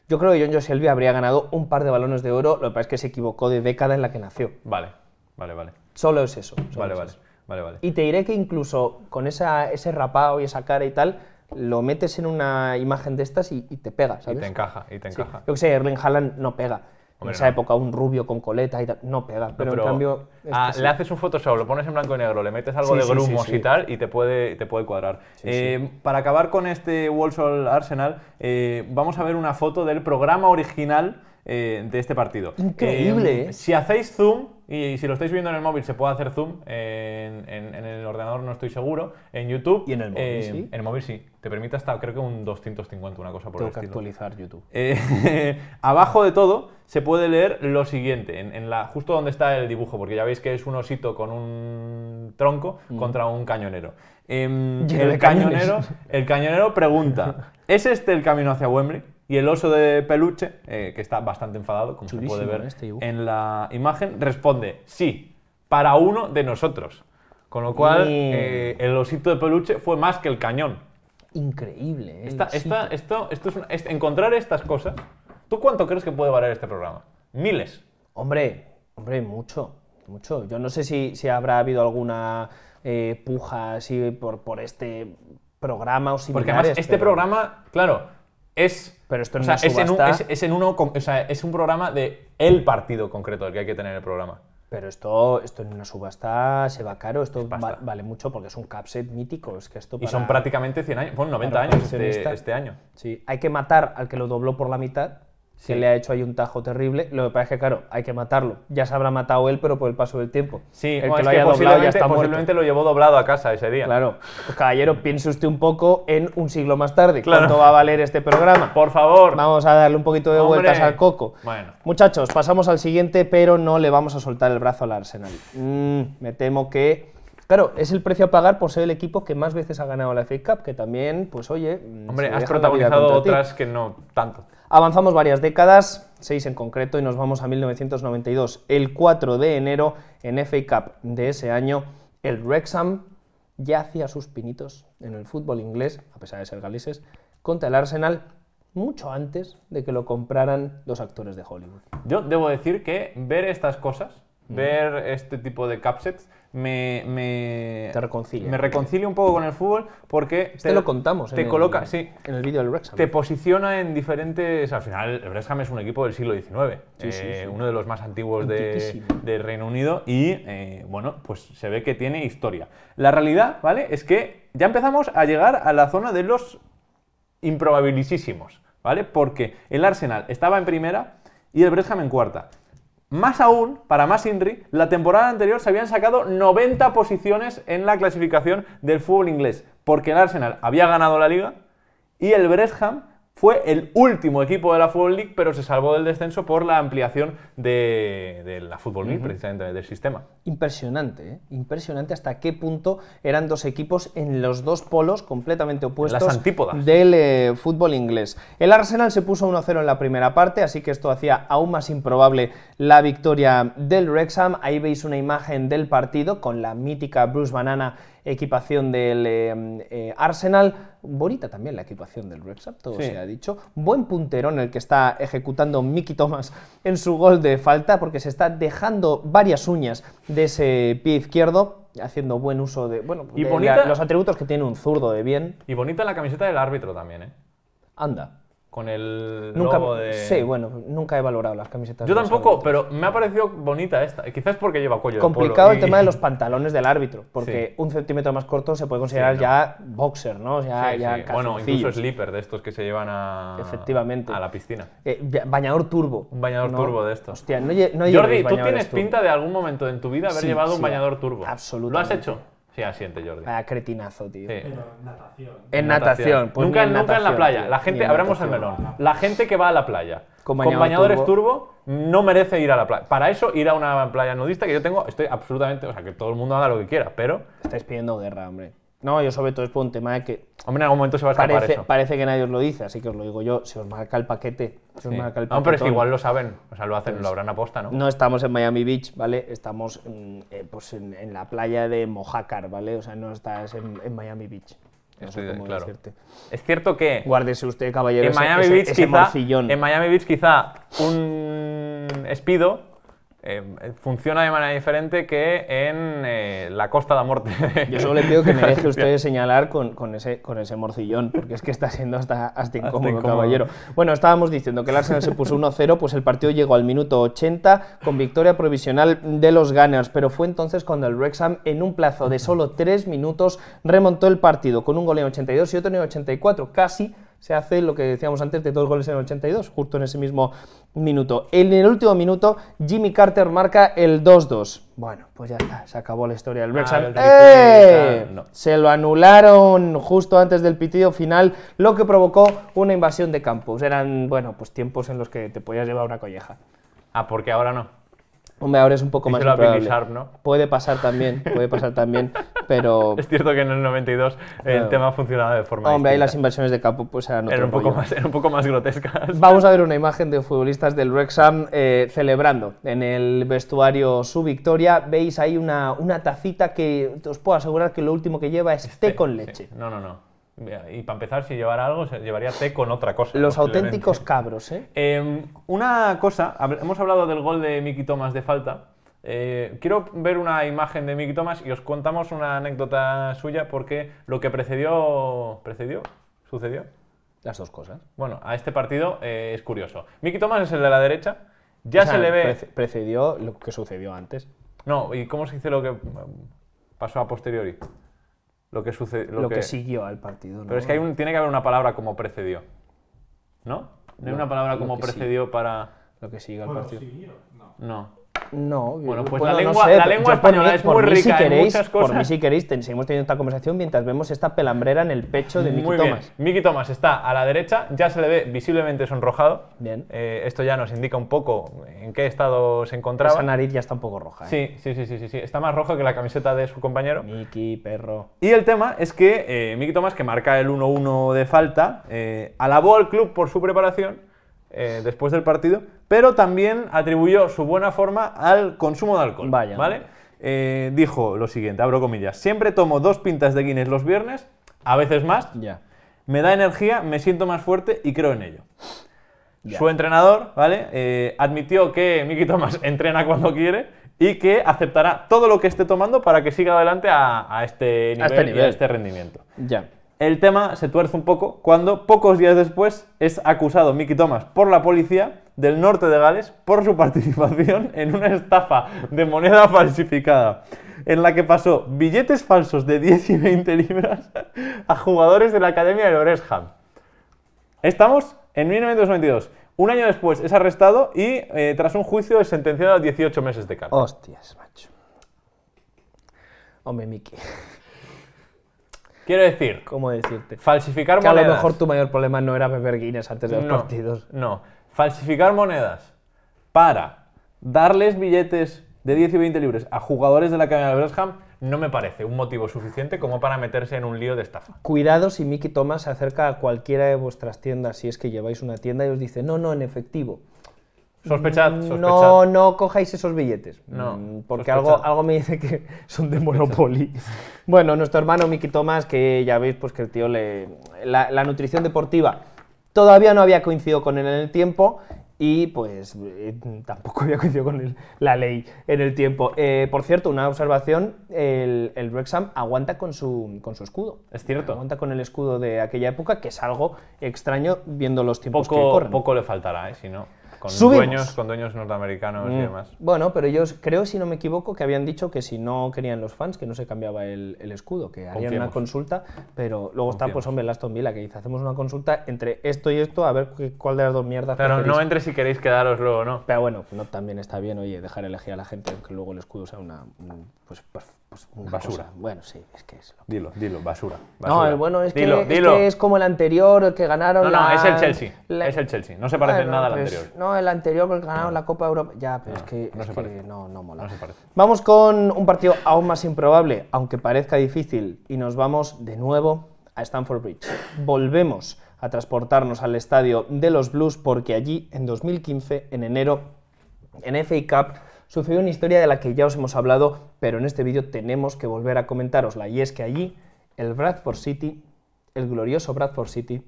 Yo creo que John Joselvi habría ganado un par de balones de oro, lo que pasa es que se equivocó de década en la que nació. Vale, vale, vale. Solo es eso. vale, vale. Y te diré que incluso con ese rapado y esa cara y tal, lo metes en una imagen de estas y, te pega, ¿sabes? Y te encaja, y te encaja. Yo que sé, Erling Haaland no pega. en esa época un rubio con coleta y tal, no pega, pero, en cambio... Este le haces un Photoshop, lo pones en blanco y negro, le metes algo de grumos y tal y te puede, te puede cuadrar. Eh, para acabar con este Walsall Arsenal, eh, vamos a ver una foto del programa original eh, de este partido. Increíble. si hacéis zoom, y si lo estáis viendo en el móvil, se puede hacer zoom. En, el ordenador no estoy seguro. En YouTube. ¿Y en el móvil? Eh, sí? En el móvil sí. Te permite hasta creo que un 250, una cosa por el que actualizar YouTube. Eh, (laughs) abajo de todo se puede leer lo siguiente, en, la, justo donde está el dibujo, porque ya veis que es un osito con un tronco mm. contra un cañonero. Em, el, cañonero el cañonero pregunta: (laughs) ¿Es este el camino hacia Wembley? Y el oso de peluche, eh, que está bastante enfadado, como se puede ver ¿eh? este en la imagen, responde sí, para uno de nosotros. Con lo cual, eh, el osito de peluche fue más que el cañón. Increíble. ¿eh? esto, esto es encontrar estas cosas. ¿Tú cuánto crees que puede valer este programa? Miles. Hombre, hombre, mucho, mucho. Yo no sé si, si habrá habido alguna puja así por, por este programa o similares. Porque además, este programa, claro, es. Pero esto en un, es uno, es un programa de el partido concreto del que hay que tener el programa. Pero esto, esto en una subasta se va caro, esto vale mucho porque es un capset mítico. Es que esto y son prácticamente 100 años, bueno, 90 años este, este, año. Sí, hay que matar al que lo dobló por la mitad se le ha hecho ahí un tajo terrible. Lo que pasa es que, claro, hay que matarlo. Ya se habrá matado él, pero por el paso del tiempo. Sí, el que lo haya doblado ya está Posiblemente lo llevó doblado a casa ese día. Claro. Pues, caballero, piense usted un poco en un siglo más tarde. ¿Cuánto va a valer este programa? Por favor. Vamos a darle un poquito de vueltas al coco. Bueno. Muchachos, pasamos al siguiente, pero no le vamos a soltar el brazo al Arsenal. Mm, me temo que... Claro, es el precio a pagar por ser el equipo que más veces ha ganado la FA Cup, que también, pues oye... Mm, Hombre, has protagonizado otras que no tanto. Avanzamos varias décadas, seis en concreto, y nos vamos a 1992. El 4 de enero, en FA Cup de ese año, el Wrexham ya hacía sus pinitos en el fútbol inglés, a pesar de ser galices, contra el Arsenal mucho antes de que lo compraran los actores de Hollywood. Yo debo decir que ver estas cosas, mm. ver este tipo de capsets, me, me, reconcilia. me un poco con el fútbol porque este te lo contamos te coloca sí en el vídeo del Brexham te posiciona en diferentes al final el Brexham es un equipo del siglo XIX eh, uno de los más antiguos de, Reino Unido y eh, bueno pues se ve que tiene historia la realidad vale es que ya empezamos a llegar a la zona de los improbabilísimos vale porque el Arsenal estaba en primera y el Brexham en cuarta más aún, para más Inri, la temporada anterior se habían sacado 90 posiciones en la clasificación del fútbol inglés, porque el Arsenal había ganado la liga y el Bresham fue el último equipo de la Football League, pero se salvó del descenso por la ampliación de, la Football League, precisamente, del sistema. Impresionante, ¿eh? impresionante hasta qué punto eran dos equipos en los dos polos completamente opuestos del eh, fútbol inglés. El Arsenal se puso 1-0 en la primera parte, así que esto hacía aún más improbable la victoria del Wrexham. Ahí veis una imagen del partido con la mítica Bruce Banana equipación del eh, eh, Arsenal, bonita también la equipación del Wrexham, todo se ha dicho, buen punterón el que está ejecutando Miki Thomas en su gol de falta, porque se está dejando varias uñas de ese pie izquierdo, haciendo buen uso de, bueno, los atributos que tiene un zurdo de bien. Y bonita la camiseta del árbitro también, ¿eh? Anda con el nunca, de... Sí, bueno, nunca he valorado las camisetas. Yo tampoco, pero me ha parecido bonita esta. Quizás porque lleva cuello Complicado de polo. el tema de (laughs) los pantalones del árbitro, porque un centímetro más corto se puede considerar ya boxer, ¿no? Ya, Bueno, incluso slipper de estos que se llevan a, Efectivamente. a la piscina. Eh, bañador turbo. Un bañador turbo de estos. Hostia, no, no Jordi, tú tienes pinta de algún momento en tu vida haber llevado un bañador turbo. Absolutamente. ¿Lo has hecho? Sí, asiente, Jordi. A cretinazo, tío. en natación. Pues en natación. nunca, en la playa. La gente, abramos el melón. La gente que va a la playa con, bañadores turbo. turbo. no merece ir a la playa. Para eso, ir a una playa nudista que yo tengo, estoy absolutamente. O sea, que todo el mundo haga lo que quiera, pero. Estáis pidiendo guerra, hombre. No, yo sobre todo es por un tema de que. Hombre, en algún momento se va a escapar parece, eso. Parece que nadie os lo dice, así que os lo digo yo. Se os marca el paquete. No, pero es que igual lo saben. O sea, lo hacen, pues lo habrán aposta, ¿no? No estamos en Miami Beach, ¿vale? Estamos en, eh, pues en, la playa de Mojácar, ¿vale? O sea, no estás en, Miami Beach. No Es cierto que. Guárdese usted, caballero. En Miami Beach, quizá. En Miami Beach, quizá un espido eh, funciona de manera diferente que en eh, la Costa de la muerte Yo solo le pido que me deje usted señalar con, ese, morcillón, porque es que está siendo hasta, hasta, incómodo, caballero. Bueno, estábamos diciendo que el Arsenal se puso 1-0, pues el partido llegó al minuto 80 con victoria provisional de los Gunners, pero fue entonces cuando el Wrexham, en un plazo de solo 3 minutos, remontó el partido con un gol en 82 y otro en 84, casi se hace lo que decíamos antes de dos goles en el 82, justo en ese mismo minuto. En el último minuto, Jimmy Carter marca el 2-2. Bueno, pues ya está, se acabó la historia del Brexit. Ah, ¡Eh! Se lo anularon justo antes del pitido final, lo que provocó una invasión de campus. Eran, bueno, pues tiempos en los que te podías llevar una colleja. Ah, porque ahora no. Hombre, ahora es un poco más ¿no? Puede pasar también, puede pasar también, pero... (laughs) Es cierto que en el 92 el tema funcionaba de forma Hombre, ahí las inversiones de capo pues eran, un poco más Eran un poco más grotescas. (laughs) Vamos a ver una imagen de futbolistas del Wrexham eh, celebrando en el vestuario su victoria. Veis ahí una, una tacita que os puedo asegurar que lo último que lleva es té este, con leche. No, no, no. Y para empezar, si llevara algo, llevaría té con otra cosa. Los auténticos cabros, ¿eh? Em, una cosa, hemos hablado del gol de Miki Thomas de falta. Eh, quiero ver una imagen de Mickey Thomas y os contamos una anécdota suya porque lo que precedió. ¿Precedió? ¿Sucedió? Las dos cosas. Bueno, a este partido eh, es curioso. Mickey Thomas es el de la derecha. Ya se le ve. precedió lo que sucedió antes. No, ¿y cómo se dice lo que pasó a posteriori? lo que Lo, que... siguió al partido. Pero es que hay un, tiene que haber una palabra como precedió. ¿No? No hay una palabra como precedió para. Lo que siguió al partido. no. No, bueno, pues la lengua, española es muy rica si queréis, muchas cosas. Por mí, si queréis, seguimos teniendo esta conversación mientras vemos esta pelambrera en el pecho de Miki Thomas. Miki Tomás está a la derecha, ya se le ve visiblemente sonrojado. Bien. Eh, esto ya nos indica un poco en qué estado se encontraba. Esa nariz ya está un poco roja. ¿eh? Sí, sí, sí, sí, sí, Está más roja que la camiseta de su compañero. Miki, perro. Y el tema es que eh, Miki Tomás, que marca el 1-1 de falta, alabó al club por su preparación eh, después del partido, pero también atribuyó su buena forma al consumo de alcohol. ¿Vale? Eh, dijo lo siguiente, abro comillas, siempre tomo dos pintas de Guinness los viernes, a veces más, Ya. me da energía, me siento más fuerte y creo en ello. Su entrenador, ¿vale? Eh, admitió que Miki Thomas (laughs) entrena cuando quiere y que aceptará todo lo que esté tomando para que siga adelante a, este nivel, este, Y a este rendimiento. Ya. El tema se tuerce un poco cuando pocos días después es acusado Mickey Thomas por la policía del norte de Gales por su (laughs) participación en una estafa de moneda falsificada en la que pasó billetes falsos de 10 y 20 libras a jugadores de la Academia de Oresham. Estamos en 1992. Un año después es arrestado y eh, tras un juicio es sentenciado a 18 meses de cárcel. Hostias, macho. Hombre, Mickey. (laughs) Quiero decir. ¿Cómo decirte? Falsificar que a lo mejor tu mayor problema no era beber Guinness antes de los partidos. No. Falsificar monedas para darles billetes de 10 y 20 libres a jugadores de la cadena de Bresham no me parece un motivo suficiente como para meterse en un lío de estafa. Cuidado si Mickey Thomas se acerca a cualquiera de vuestras tiendas, si es que lleváis una tienda y os dice, no, no, en efectivo. Sospechad, mm, sospechad. No, no cojáis esos billetes. No. Mm, porque algo, algo me dice que (laughs) son de Monopoly. bueno, nuestro hermano Miki Tomás, que ya veis, pues que el tío le. La, nutrición deportiva todavía no había coincidido con él en el tiempo. Y pues eh, tampoco había coincidido con la ley en el tiempo. Eh, por cierto, una observación: el, el aguanta con su, con su escudo. Es cierto. Aguanta con el escudo de aquella época, que es algo extraño viendo los tiempos poco, que corren. Poco le faltará, ¿eh? si no. Con dueños, con dueños norteamericanos y mm. demás. Bueno, pero ellos creo, si no me equivoco, que habían dicho que si no querían los fans, que no se cambiaba el, escudo, que harían una consulta, pero luego está, pues hombre, el Villa, que dice, hacemos una consulta entre esto y esto, a ver cuál de las dos mierdas Pero no entre si queréis quedaros luego, ¿no? Pero bueno, no, también está bien, oye, dejar elegir a la gente, aunque luego el escudo sea una, pues, pues basura. Bueno, sí, es que es lo que... Dilo, dilo, basura. No, el bueno es, que, es, como el anterior, que ganaron. No, no, es el Chelsea. Es el Chelsea. No se parece en nada al pues, anterior. No, el anterior que ganaron la Copa Europa. Ya, pero es que, no, no, mola. Se parece. Vamos con un partido aún más improbable, aunque parezca difícil, y nos vamos de nuevo a Stamford Bridge. Volvemos a transportarnos al estadio de los Blues porque allí, en 2015, en enero, en FA Cup sucedió una historia de la que ya os hemos hablado, pero en este vídeo tenemos que volver a comentárosla, y es que allí el Bradford City, el glorioso Bradford City,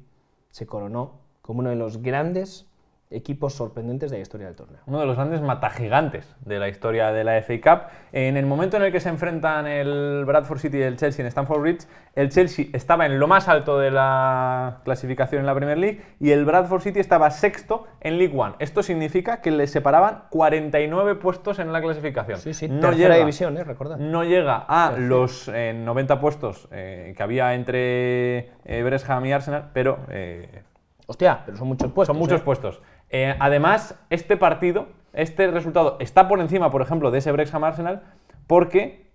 se coronó como uno de los grandes equipos sorprendentes de la historia del torneo. Uno de los grandes matagigantes de la historia de la FA Cup. En el momento en el que se enfrentan el Bradford City y el Chelsea en Stamford Bridge, el Chelsea estaba en lo más alto de la clasificación en la Premier League y el Bradford City estaba sexto en League One. Esto significa que le separaban 49 puestos en la clasificación. Sí, sí, no llega, división, ¿eh? recordad. No llega a los 90 eh, puestos eh, que había entre Bresham y Arsenal, pero... Hostia, pero son muchos puestos. Son muchos puestos. Eh, además, este partido, este resultado está por encima, por ejemplo, de ese Brexham Arsenal, porque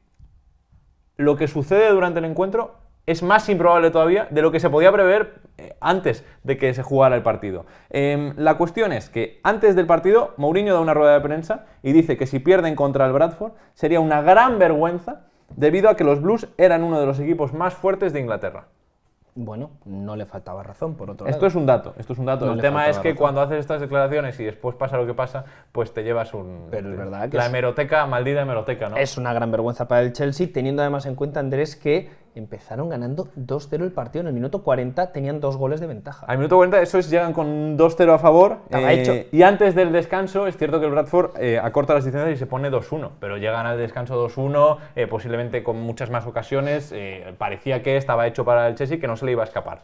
lo que sucede durante el encuentro es más improbable todavía de lo que se podía prever eh, antes de que se jugara el partido. Em, la cuestión es que antes del partido, Mourinho da una rueda de prensa y dice que si pierden contra el Bradford sería una gran vergüenza debido a que los Blues eran uno de los equipos más fuertes de Inglaterra bueno, no le faltaba razón, por otro lado. Esto es un dato, esto es un dato. el tema es que cuando haces estas declaraciones y después pasa lo que pasa, pues te llevas un... Pero verdad La hemeroteca, maldita hemeroteca, ¿no? Es una gran vergüenza para el Chelsea, teniendo además en cuenta, Andrés, que empezaron ganando 2-0 el partido. En el minuto 40 tenían dos goles de ventaja. Al minuto 40, es llegan con 2-0 a favor. Eh, y antes del descanso, es cierto que el Bradford eh, acorta las distancias y se pone 2-1, pero llegan al descanso 2-1, eh, posiblemente con muchas más ocasiones. parecía que estaba hecho para el Chelsea, que no se le iba a escapar.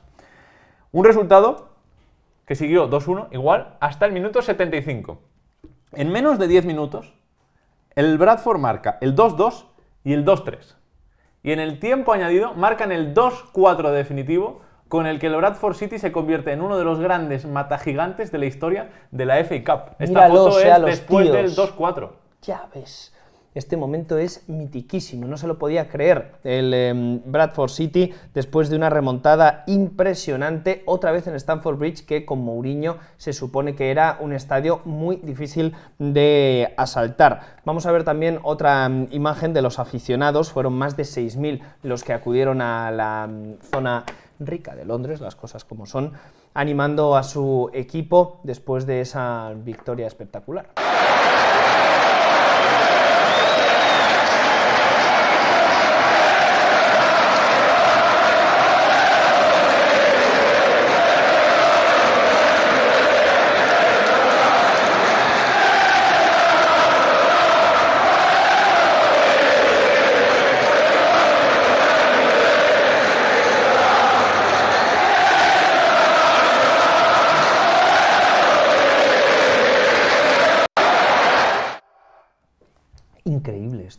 Un resultado que siguió 2-1, igual, hasta el minuto 75. En menos de 10 minutos, el Bradford marca el 2-2 y el 2-3 y en el tiempo añadido marcan el 2-4 definitivo con el que el Bradford City se convierte en uno de los grandes matagigantes de la historia de la FA Cup. Esta foto eh, es después del 2-4. Ya ves este momento es mitiquísimo, no se lo podía creer. El em, Bradford City, después de una remontada impresionante, otra vez en Stamford Bridge, que con Mourinho se supone que era un estadio muy difícil de asaltar. Vamos a ver también otra em, imagen de los aficionados, fueron más de 6.000 los que acudieron a la em, zona rica de Londres, las cosas como son, animando a su equipo después de esa victoria espectacular.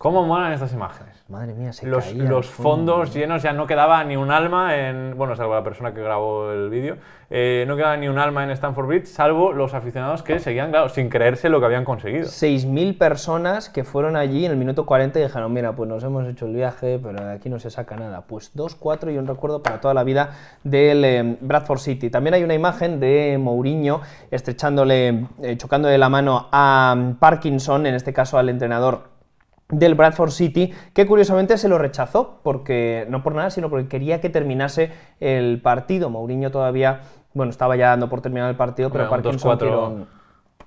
¿Cómo molan estas imágenes? Madre mía, se Los, los fondos llenos, ya no quedaba ni un alma en. Bueno, salvo la persona que grabó el vídeo. Eh, no quedaba ni un alma en Stanford Bridge, salvo los aficionados que seguían, claro, sin creerse lo que habían conseguido. 6.000 personas que fueron allí en el minuto 40 y dijeron: Mira, pues nos hemos hecho el viaje, pero de aquí no se saca nada. Pues dos, cuatro y un recuerdo para toda la vida del eh, Bradford City. También hay una imagen de Mourinho estrechándole, eh, chocándole la mano a mm, Parkinson, en este caso al entrenador del Bradford City, que curiosamente se lo rechazó, porque no por nada, sino porque quería que terminase el partido. Mourinho todavía, bueno, estaba ya dando por terminado el partido, pero Parkinson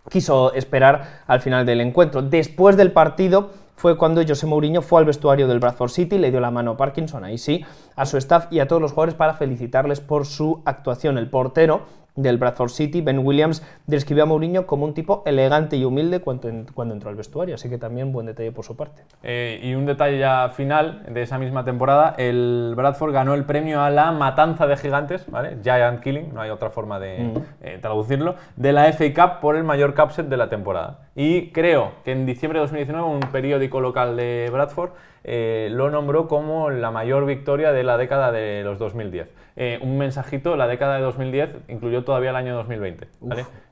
quiso esperar al final del encuentro. Después del partido fue cuando José Mourinho fue al vestuario del Bradford City, le dio la mano a Parkinson, ahí sí, a su staff y a todos los jugadores para felicitarles por su actuación. El portero, del Bradford City. Ben Williams describió a Mourinho como un tipo elegante y humilde cuando, entró al vestuario, así que también buen detalle por su parte. Eh, y un detalle ya final de esa misma temporada, el Bradford ganó el premio a la matanza de gigantes, ¿vale? Giant Killing, no hay otra forma de eh, traducirlo, de la FA Cup por el mayor capset de la temporada. Y creo que en diciembre de 2019 un periódico local de Bradford eh, lo nombró como la mayor victoria de la década de los 2010. Eh, un mensajito, la década de 2010 incluyó todavía el año 2020.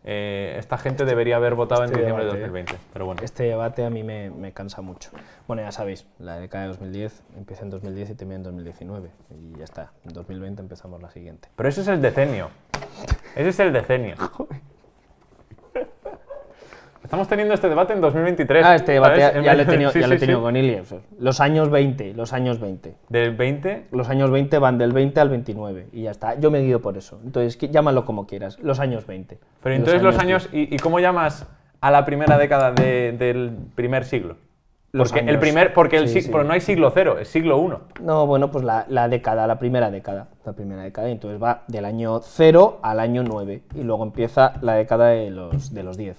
Eh, esta gente debería haber votado en este diciembre de 2020, pero bueno. Este debate a mí me, cansa mucho. Bueno, ya sabéis, la década de 2010 empieza en 2010 y termina en 2019. Y ya está, en 2020 empezamos la siguiente. Pero eso es el decenio. Ese es el decenio. (laughs) Estamos teniendo este debate en 2023. Ah, este debate ya, lo he tenido, (laughs) ya lo con Iliev. Los años 20, los años 20. ¿Del 20? Los años 20 van del 20 al 29 y ya está. Yo me guío por eso. Entonces, llámalo como quieras. Los años 20. Pero entonces los años, y, cómo llamas a la primera década del primer siglo? porque el primer, porque el no hay siglo cero, es siglo uno. No, bueno, pues la, década, la primera década, la primera década. Entonces va del año 0 al año 9 y luego empieza la década de los de los 10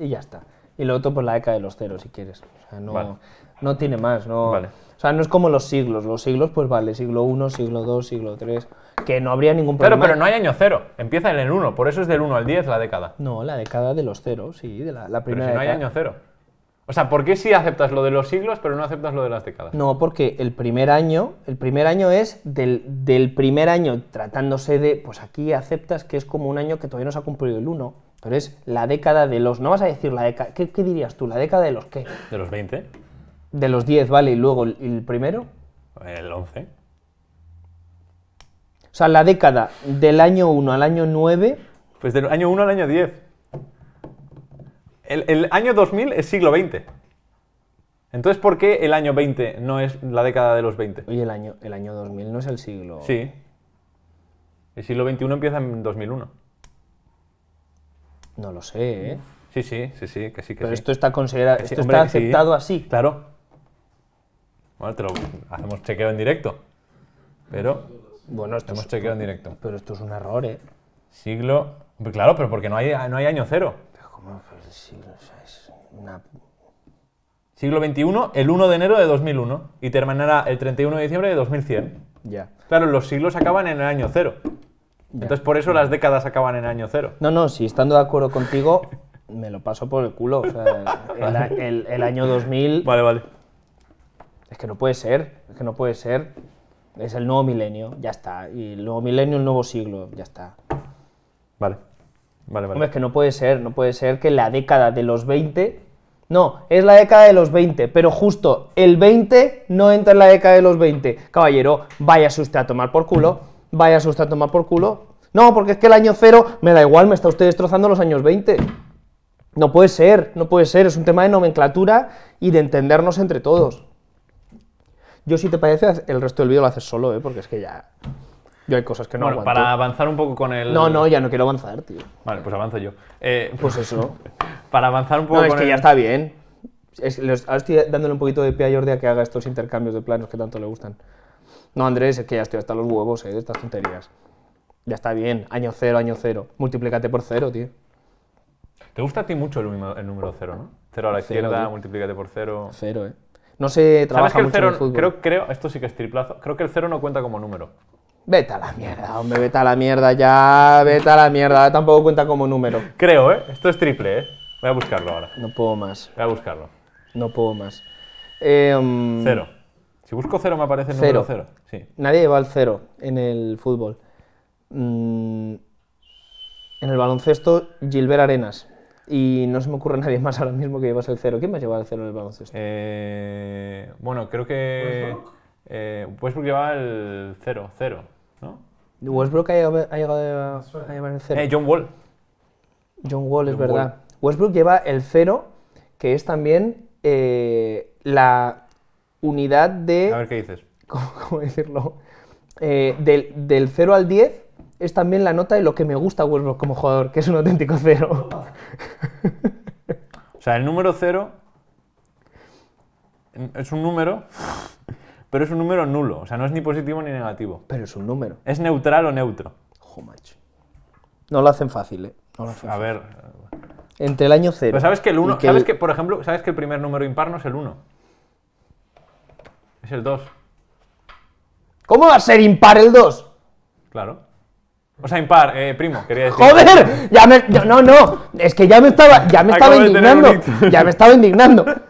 y ya está. Y lo otro, por pues, la década de los ceros, si quieres. no, no tiene más. No, O sea, no es como los siglos. Los siglos, pues vale, siglo I, siglo II, siglo III, que no habría ningún problema. pero no hay año cero. Empieza en el 1, por eso es del 1 al 10 la década. No, la década de los ceros, sí, de la, primera Pero si no hay año cero. O sea, ¿por qué sí aceptas lo de los siglos, pero no aceptas lo de las décadas? No, porque el primer año, el primer año es del, del primer año, tratándose de, pues aquí aceptas que es como un año que todavía no se ha cumplido el 1 pero es la década de los. No vas a decir la década. ¿Qué, dirías tú? ¿La década de los qué? De los 20. De los 10, vale. ¿Y luego el, primero? El 11. O sea, la década del año 1 al año 9. Pues del año 1 al año 10. El, el, año 2000 es siglo XX. Entonces, ¿por qué el año 20 no es la década de los 20? Oye, el año, el año 2000 no es el siglo. Sí. El siglo XXI empieza en 2001. No lo sé, ¿eh? Sí, sí, sí, sí, que sí, que Pero sí. esto está considerado, esto está aceptado así. Claro. Bueno, te lo, hacemos chequeo en directo. Pero bueno, esto hacemos chequeo en directo. Pero esto es un error, ¿eh? Siglo... Claro, pero porque no hay, no hay año cero. ¿cómo el siglo? O sea, es una... Siglo XXI, el 1 de enero de 2001. Y terminará el 31 de diciembre de 2100. Ya. Claro, los siglos acaban en el año cero. Entonces por eso las décadas acaban en año cero. No, no, si estando de acuerdo contigo, me lo paso por el culo. el, año 2000... Vale, vale. Es que no puede ser, es que no puede ser. Es el nuevo milenio, ya está. Y el nuevo milenio, el nuevo siglo, ya está. Vale, vale, vale. Hombre, es que no puede ser, no puede ser que la década de los 20... No, es la década de los 20, pero justo el 20 no entra en la década de los 20. Caballero, Vaya usted a tomar por culo vaya usted a tomar por culo. No, porque es que el año cero, me da igual, me está usted destrozando los años 20. No puede ser, no puede ser, es un tema de nomenclatura y de entendernos entre todos. Yo si te parece, el resto del vídeo lo haces solo, ¿eh? porque es que ya... Yo hay cosas que no bueno, para avanzar un poco con el... No, no, ya no quiero avanzar, tío. Vale, pues avanzo yo. Eh, (laughs) pues eso. (laughs) para avanzar un poco no, es que ya está bien. ahora estoy dándole un poquito de pie a Jordi a que haga estos intercambios de planos que tanto le gustan. No, Andrés, es que ya estoy hasta los huevos ¿eh? de estas tonterías. Ya está bien, año cero, año cero. Multiplícate por cero, tío. ¿Te gusta a ti mucho el, número cero, no? Cero a la izquierda, multiplícate por cero. Cero, ¿eh? No se trabaja el cero, Creo, creo, esto sí que es triplazo, creo que el cero no cuenta como número. Vete a la mierda, hombre, vete a la mierda ya, vete a la mierda, tampoco cuenta como número. Creo, ¿eh? Esto es triple, ¿eh? Voy a buscarlo ahora. No puedo más. Voy a buscarlo. No puedo más. Em, cero. Si busco cero me aparece el número cero. Nadie lleva el cero en el fútbol. Mm, en el baloncesto, Gilbert Arenas. Y no se me ocurre (laughs) nadie más ahora mismo que llevas el cero. ¿Quién más lleva el cero en el baloncesto? Eh, bueno, creo que Westbrook, eh, lleva el cero, cero, ¿no? Westbrook ha llegado, a, llevar el cero. Eh, John Wall. John Wall, es verdad. Westbrook lleva el cero, que es también eh, la unidad de... A ver qué dices. (laughs) ¿Cómo, decirlo? Eh, del, 0 al 10 es también la nota de lo que me gusta Westbrook como jugador, que es un auténtico 0. (laughs) o sea, el número 0 es un número, pero es un número nulo. O sea, no es ni positivo ni negativo. Pero es un número. Es neutral o neutro. Jo, macho. No lo hacen fácil, ¿eh? A ver. Entre el año 0. Pero sabes que el 1, sabes que, por ejemplo, sabes que el primer número impar no es el 1. Es el 2. ¿Cómo va a ser impar el 2? Claro. O sea, impar, eh, primo, quería decir. ¡Joder! Ya me, no, no, es que ya me estaba, ya me estaba indignando. Ya me estaba indignando. (laughs)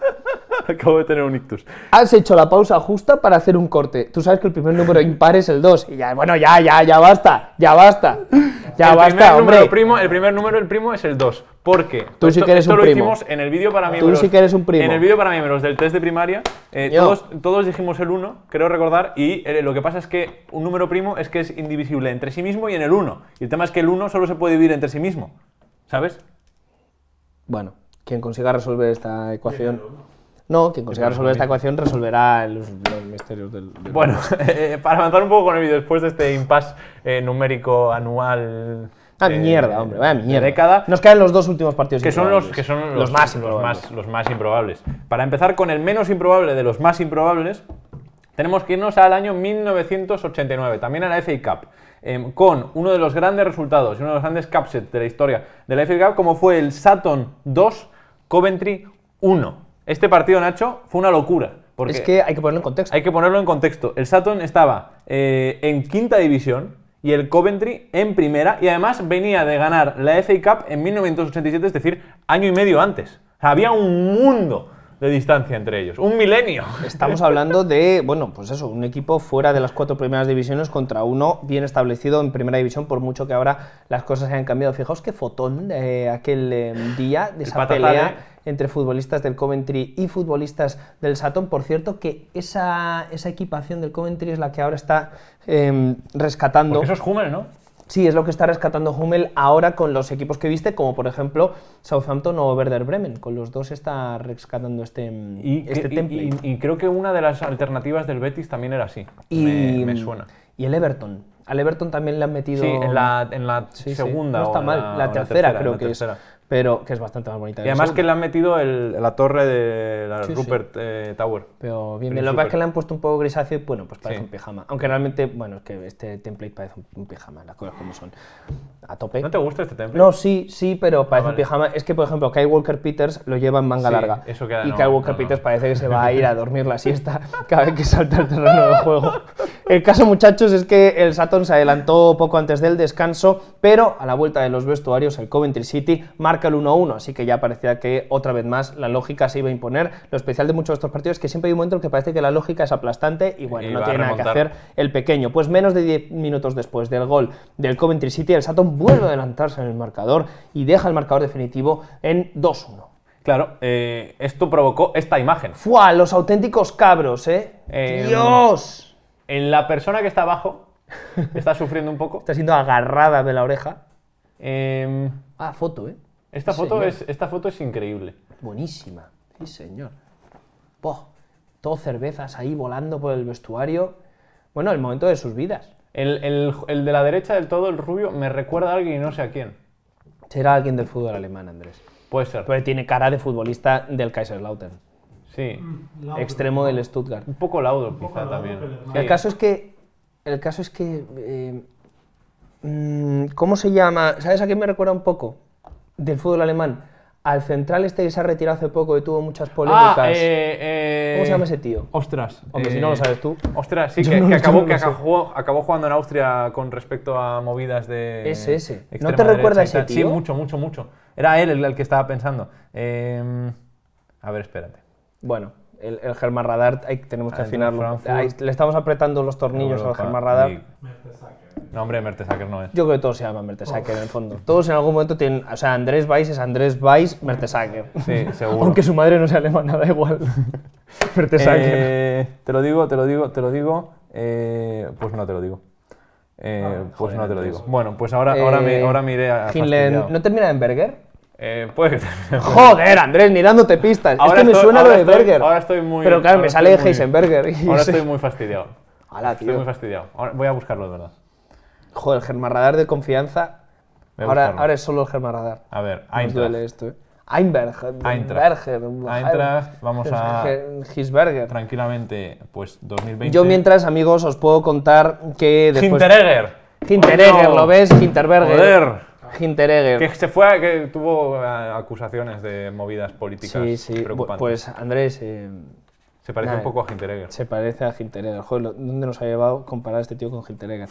Acabo de tener un ictus. Has hecho la pausa justa para hacer un corte. Tú sabes que el primer número impar es el 2. Y ya, bueno, ya, ya, ya basta. Ya basta. Ya basta, primer hombre. primo, el primer número el primo es el 2. qué? tú sí que eres un lo primo. hicimos en el vídeo para mí. Tú sí eres un primo. En el vídeo para miembros del test de primaria, eh, todos, dijimos el 1, creo recordar, y eh, lo que pasa es que un número primo es que es indivisible entre sí mismo y en el 1. Y el tema es que el 1 solo se puede dividir entre sí mismo. ¿Sabes? Bueno, quien consiga resolver esta ecuación. No, quien consiga resolver esta ecuación resolverá los, misterios del, Bueno, (laughs) eh, para avanzar un poco con el vídeo, después de este impasse eh, numérico anual... Ah, mierda, hombre, vaya mierda. Década, Nos quedan los dos últimos partidos que son los Que son los, más los, más, los más improbables. Para empezar con el menos improbable de los más improbables, tenemos que irnos al año 1989, también a la FA Cup, eh, con uno de los grandes resultados y uno de los grandes capsets de la historia de la FA Cup, como fue el Saturn 2, Coventry 1. Este partido, Nacho, fue una locura. Porque es que hay que ponerlo en contexto. Hay que ponerlo en contexto. El Saturn estaba eh, en quinta división y el Coventry en primera y además venía de ganar la FA Cup en 1987, es decir, año y medio antes. había un mundo de distancia entre ellos, un milenio. Estamos hablando de, bueno, pues eso, un equipo fuera de las cuatro primeras divisiones contra uno bien establecido en primera división, por mucho que ahora las cosas hayan cambiado. Fijaos qué fotón eh, aquel eh, día de esa pelea entre futbolistas del Coventry y futbolistas del Saturn. Por cierto, que esa, esa equipación del Coventry es la que ahora está em, rescatando. eso es Hummel, ¿no? Sí, es lo que está rescatando Hummel ahora con los equipos que viste, como por ejemplo Southampton o Werder Bremen. Con los dos está rescatando este, em, este y, Y, creo que una de las alternativas del Betis también era así. Y, me, em, suena. Y el Everton. Al Everton también le han metido. Sí, en la, segunda. No está mal, la, tercera, creo que pero que es bastante más bonita. Y además que le han metido la torre de la Rupert eh, Tower. Pero bien, bien lo que que le han puesto un poco grisáceo y bueno, pues parece un pijama. Aunque realmente, bueno, es que este template parece un, pijama, las cosas como son. A tope. ¿No te gusta este template? No, sí, sí, pero ah, parece un pijama. Es que, por ejemplo, Kyle Walker Peters lo lleva en manga larga. Eso queda, y Kyle Walker Peters parece que se va a ir a dormir la siesta (laughs) cada vez que salta el terreno del juego. El caso, muchachos, es que el Saturn se adelantó poco antes del descanso, pero a la vuelta de los vestuarios, el Coventry City marca el 1-1, así que ya parecía que otra vez más la lógica se iba a imponer. Lo especial de muchos de estos partidos es que siempre hay un momento en que parece que la lógica es aplastante y bueno, no tiene nada que hacer el pequeño. Pues menos de 10 minutos después del gol del Coventry City, el Saturn vuelve a adelantarse en el marcador y deja el marcador definitivo en 2-1. Claro, eh, esto provocó esta imagen. ¡Fua! Los auténticos cabros, ¿eh? eh dios En la persona que está abajo, (laughs) está sufriendo un poco. Está siendo agarrada de la oreja. Em, ah, foto, ¿eh? Esta, foto es, esta foto es increíble. Buenísima, sí, señor. Poh, todo cervezas ahí volando por el vestuario. Bueno, el momento de sus vidas. El, de la derecha del todo, el rubio, me recuerda a alguien y no sé a quién. Será alguien del fútbol alemán, Andrés. Puede ser. tiene cara de futbolista del Kaiserslautern. Sí. Mm, extremo del Stuttgart. Un poco laudo, quizá también. El caso es que. El caso es que. Eh, mm, ¿Cómo se llama? ¿Sabes a quién me recuerda un poco? del fútbol alemán, al central este que se ha retirado hace poco y tuvo muchas ah, polémicas. Eh, eh, ¿Cómo se llama ese tío? Ostras. Aunque si eh, no lo sabes tú. Ostras, sí, (laughs) que, acabó, jugando en Austria con respecto a movidas de. Ese, ese. ¿No te recuerda ese tío? Sí, mucho, mucho, mucho. Era él el, que estaba pensando. Em, a ver, espérate. Bueno, el, el Germán Radar, tenemos que ah, afinarlo. le estamos apretando los tornillos al Germán Radar. Y... No, hombre, Mertesacker no es. Yo creo que todos se llaman Mertesacker en el fondo. Todos en algún momento tienen. O sea, Andrés Weiss es Andrés Weiss Mertesacker. Sí, (laughs) seguro. Aunque su madre no sea alemana, da igual. (laughs) Mertesacker. Eh, te lo digo, te lo digo, te lo digo. Eh, pues no te lo digo. Eh, ah, pues no te lo digo. Bueno, pues ahora, ahora, me, eh, ahora me a. ¿No termina en Berger? Eh, puede Joder, Andrés, ni dándote pistas. es que me suena lo de Berger. Ahora estoy muy. Pero claro, me sale Heisenberger. ahora (laughs) estoy muy fastidiado. tío. Estoy muy fastidiado. voy a buscarlo, de verdad. Joder, el germarradar de confianza. Ahora, es solo el germarradar. A ver, Eintracht. A duele esto, ¿eh? Einberg, Eintracht. Eintracht, vamos a... Gisberger. Tranquilamente, pues 2020... Yo mientras, amigos, os puedo contar que después... Hinteregger. Hinteregger, ¿lo ves? Hinterberger. Joder. Hinteregger. Que se fue, que tuvo eh, acusaciones de movidas políticas sí, sí. Pues Andrés, eh, se parece un poco a Hinteregger. Se parece a Hinteregger. Joder, ¿dónde nos ha llevado comparar a este tío con Hinteregger?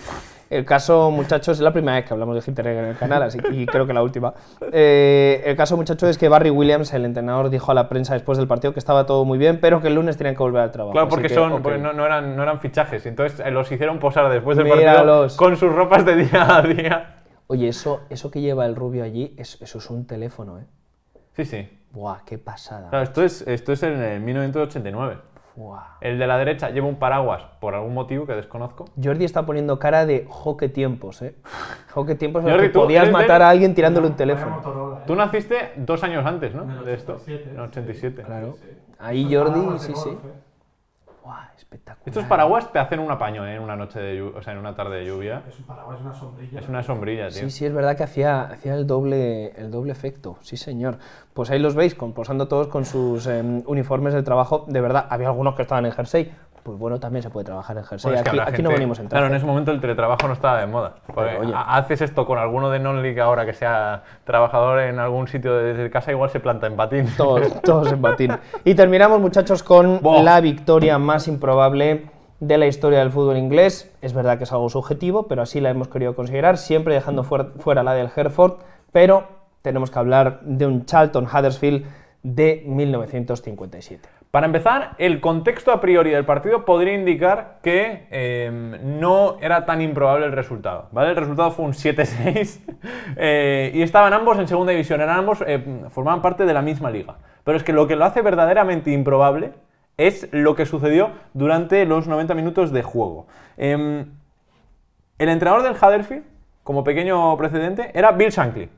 El caso, muchachos, es la primera vez que hablamos de Hinteregger en el canal, así, y creo que la última. Eh, el caso, muchachos, es que Barry Williams, el entrenador, dijo a la prensa después del partido que estaba todo muy bien, pero que el lunes tenían que volver al trabajo. Claro, porque, son, no, eran, no eran fichajes, entonces eh, los hicieron posar después del partido con sus ropas de día a día. Oye, eso, eso que lleva el rubio allí, eso es un teléfono, ¿eh? Sí, sí. Buah, qué pasada. esto es, esto es en 1989. El de la derecha lleva un paraguas por algún motivo que desconozco. Jordi está poniendo cara de joque tiempos, ¿eh? (laughs) Joque tiempos que podías matar a alguien tirándole un teléfono. Eh. Tú naciste dos años antes, ¿no? De esto. En el 87. Claro. Ahí Jordi, sí, sí. Eh. ¡Guau! Espectacular. Estos paraguas te hacen un apaño ¿eh? en una noche de o sea, en una tarde de lluvia. Es un paraguas, una sombrilla. Es una sombrilla, Sí, sí, es verdad que hacía, hacía el, doble, el doble efecto. Sí, señor. Pues ahí los veis, composando todos con sus em, uniformes de trabajo. De verdad, había algunos que estaban en jersey, pues bueno, también se puede trabajar en jersey. aquí, no venimos en Claro, en ese momento el teletrabajo no estaba de moda. haces esto con alguno de non-league ahora que sea trabajador en algún sitio desde casa, igual se planta en patín. (laughs) Todos, todos en patín. Y terminamos, muchachos, con la victoria más improbable de la historia del fútbol inglés. Es verdad que es algo subjetivo, pero así la hemos querido considerar, siempre dejando fuera, fuera la del Hereford, pero tenemos que hablar de un Charlton Huddersfield de 1957. Para empezar, el contexto a priori del partido podría indicar que em, no era tan improbable el resultado. El resultado fue un 7-6 (laughs) eh, y estaban ambos en segunda división, eran ambos, eh, formaban parte de la misma liga. Pero es que lo que lo hace verdaderamente improbable es lo que sucedió durante los 90 minutos de juego. Em, el entrenador del Huddersfield, como pequeño precedente, era Bill Shankly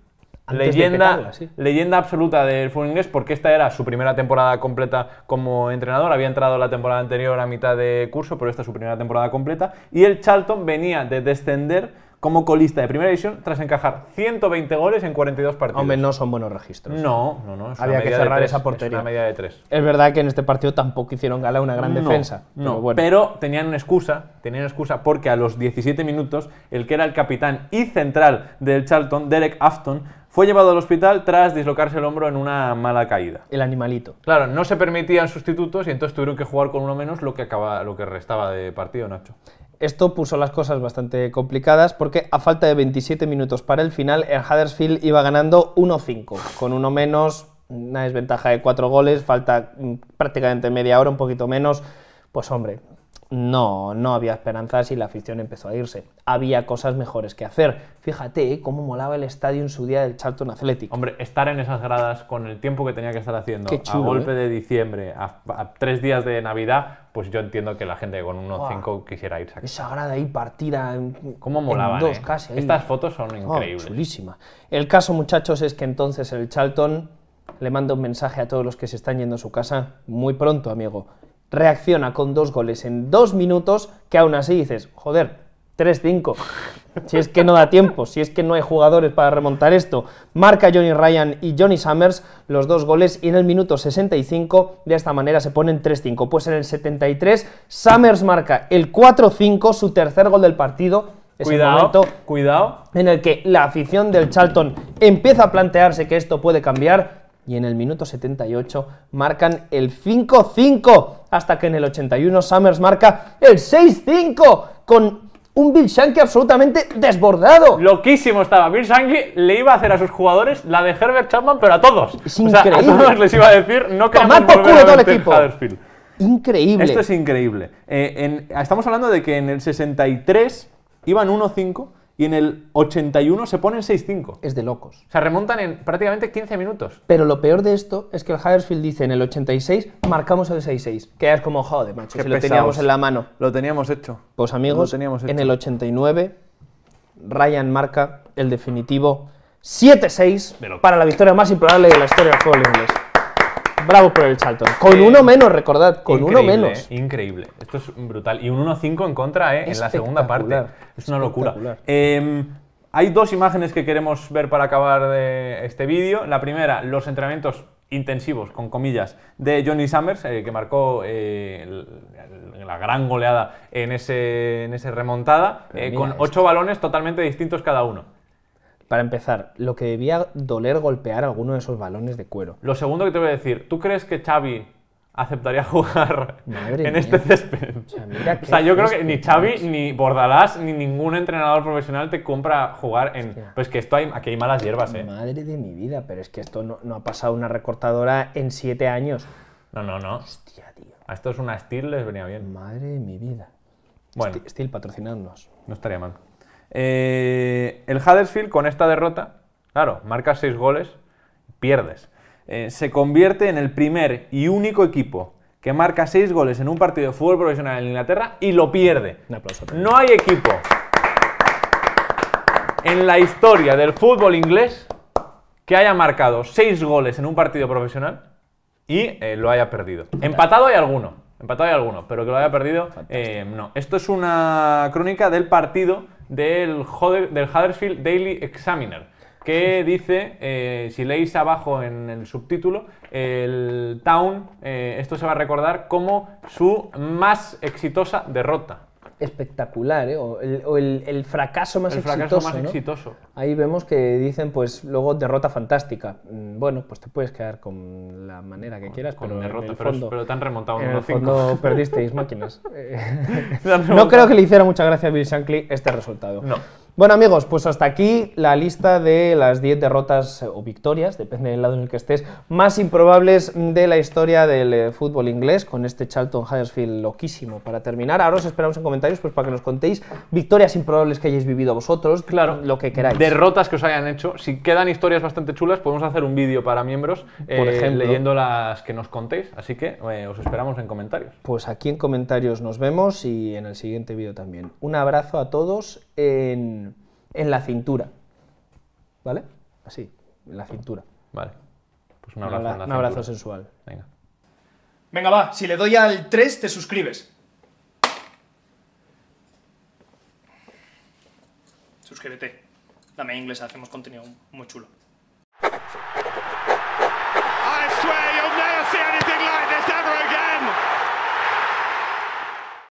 leyenda, leyenda absoluta del fútbol inglés porque esta era su primera temporada completa como entrenador. Había entrado la temporada anterior a mitad de curso, pero esta es su primera temporada completa. Y el Charlton venía de descender como colista de Primera División tras encajar 120 goles en 42 partidos. Hombre, no son buenos registros. No, no, no. Había que cerrar esa portería. Es media de tres. Es verdad que en este partido tampoco hicieron gala una gran defensa. No, pero, bueno. tenían una excusa, tenían excusa porque a los 17 minutos el que era el capitán y central del Charlton, Derek Afton, fue llevado al hospital tras dislocarse el hombro en una mala caída. El animalito. Claro, no se permitían sustitutos y entonces tuvieron que jugar con uno menos lo que, acaba, lo que restaba de partido, Nacho. Esto puso las cosas bastante complicadas porque a falta de 27 minutos para el final, el Huddersfield iba ganando 1-5, con uno menos, una desventaja de 4 goles, falta mm, prácticamente media hora, un poquito menos. Pues hombre, no, no había esperanzas y la afición empezó a irse. Había cosas mejores que hacer. Fíjate cómo molaba el estadio en su día del Charlton Athletic. Hombre, estar en esas gradas con el tiempo que tenía que estar haciendo, a golpe ¿eh? de diciembre, a, tres días de Navidad, pues yo entiendo que la gente con 1.5 cinco quisiera irse. Aquí. Esa grada ahí partida en, ¿Cómo dos ¿eh? casi. Estas fotos son ah, increíbles. El caso, muchachos, es que entonces el Charlton le manda un mensaje a todos los que se están yendo a su casa muy pronto, amigo reacciona con dos goles en dos minutos, que aún así dices, joder, 3-5. (laughs) Si es que no da tiempo, si es que no hay jugadores para remontar esto. Marca Johnny Ryan y Johnny Summers los dos goles y en el minuto 65 de esta manera se ponen 3-5. Pues en el 73 Summers marca el 4-5, su tercer gol del partido. Es cuidado, momento cuidado. en el que la afición del Charlton empieza a plantearse que esto puede cambiar y en el minuto 78 marcan el 5-5, hasta que en el 81 Summers marca el 6-5 con un Bill Shankly absolutamente desbordado. Loquísimo estaba. Bill Shankly le iba a hacer a sus jugadores la de Herbert Chapman, pero a todos. increíble. a todos (laughs) les iba a decir, no queremos el Increíble. Esto es increíble. Eh, estamos hablando de que en el 63 iban 1-5 y en el 81 se ponen 6-5. Es de locos. Se remontan en prácticamente 15 minutos. Pero lo peor de esto es que el Huddersfield dice en el 86 marcamos el 6-6. Que es como, joder, macho, si lo teníamos en la mano. Lo teníamos hecho. Pues amigos, teníamos en el 89 Ryan marca el definitivo 7-6 para la victoria más improbable de la historia del fútbol inglés. Bravo por el Charlton. Con eh, uno menos, recordad, con uno menos. Eh, increíble. Esto es brutal. Y un 1-5 en contra eh, en la segunda parte. Es una locura. Em, hay dos imágenes que queremos ver para acabar de este vídeo. La primera, los entrenamientos intensivos, con comillas, de Johnny Summers, que marcó la gran goleada en ese, en ese remontada, con ocho balones totalmente distintos cada uno. Para empezar, lo que debía doler golpear alguno de esos balones de cuero. Lo segundo que te voy a decir, ¿tú crees que Xavi aceptaría (laughs) jugar en este césped. O sea, yo creo que ni Xavi, ni Bordalás, ni ningún entrenador profesional te compra jugar en... Pues que esto aquí hay malas hierbas, ¿eh? Madre de mi vida, pero es que esto no, ha pasado una recortadora en siete años. No, no, no. Hostia, tío. A esto es una Steel les venía bien. Madre de mi vida. Bueno. Steel, patrocinarnos. No estaría mal. Eh, el Huddersfield con esta derrota, claro, marca seis goles, pierdes. Eh, se convierte en el primer y único equipo que marca seis goles en un partido de fútbol profesional en Inglaterra y lo pierde. No hay equipo en la historia del fútbol inglés que haya marcado seis goles en un partido profesional y eh, lo haya perdido. Empatado hay alguno, empatado hay alguno, pero que lo haya perdido, no. Esto es una crónica del partido del, Huddersfield Daily Examiner, que dice, eh, si leéis abajo en el subtítulo, el Town, eh, esto se va a recordar como su más exitosa derrota espectacular, ¿eh? o, el, fracaso más exitoso. Ahí vemos que dicen, pues luego derrota fantástica. Mm, bueno, pues te puedes quedar con la manera que quieras, con pero, derrota, pero, te han remontado en el (laughs) perdisteis máquinas. (laughs) (laughs) no creo que le hiciera mucha gracia a Bill Shankly este resultado. No. Bueno amigos, pues hasta aquí la lista de las 10 derrotas eh, o victorias, depende del lado en el que estés, más improbables de la historia del eh, fútbol inglés, con este Charlton Huddersfield loquísimo para terminar. Ahora os esperamos en comentarios pues, para que nos contéis victorias improbables que hayáis vivido vosotros, claro, lo que queráis. Derrotas que os hayan hecho. Si quedan historias bastante chulas, podemos hacer un vídeo para miembros, eh, leyendo las que nos contéis, así que os esperamos en comentarios. Pues aquí en comentarios nos vemos y en el siguiente vídeo también. Un abrazo a todos en, la cintura. ¿Vale? Así, en la cintura. Vale. Pues un abrazo. sensual. Venga. Venga, va, si le doy al 3, te suscribes. Suscríbete. Dame inglés, hacemos contenido muy chulo.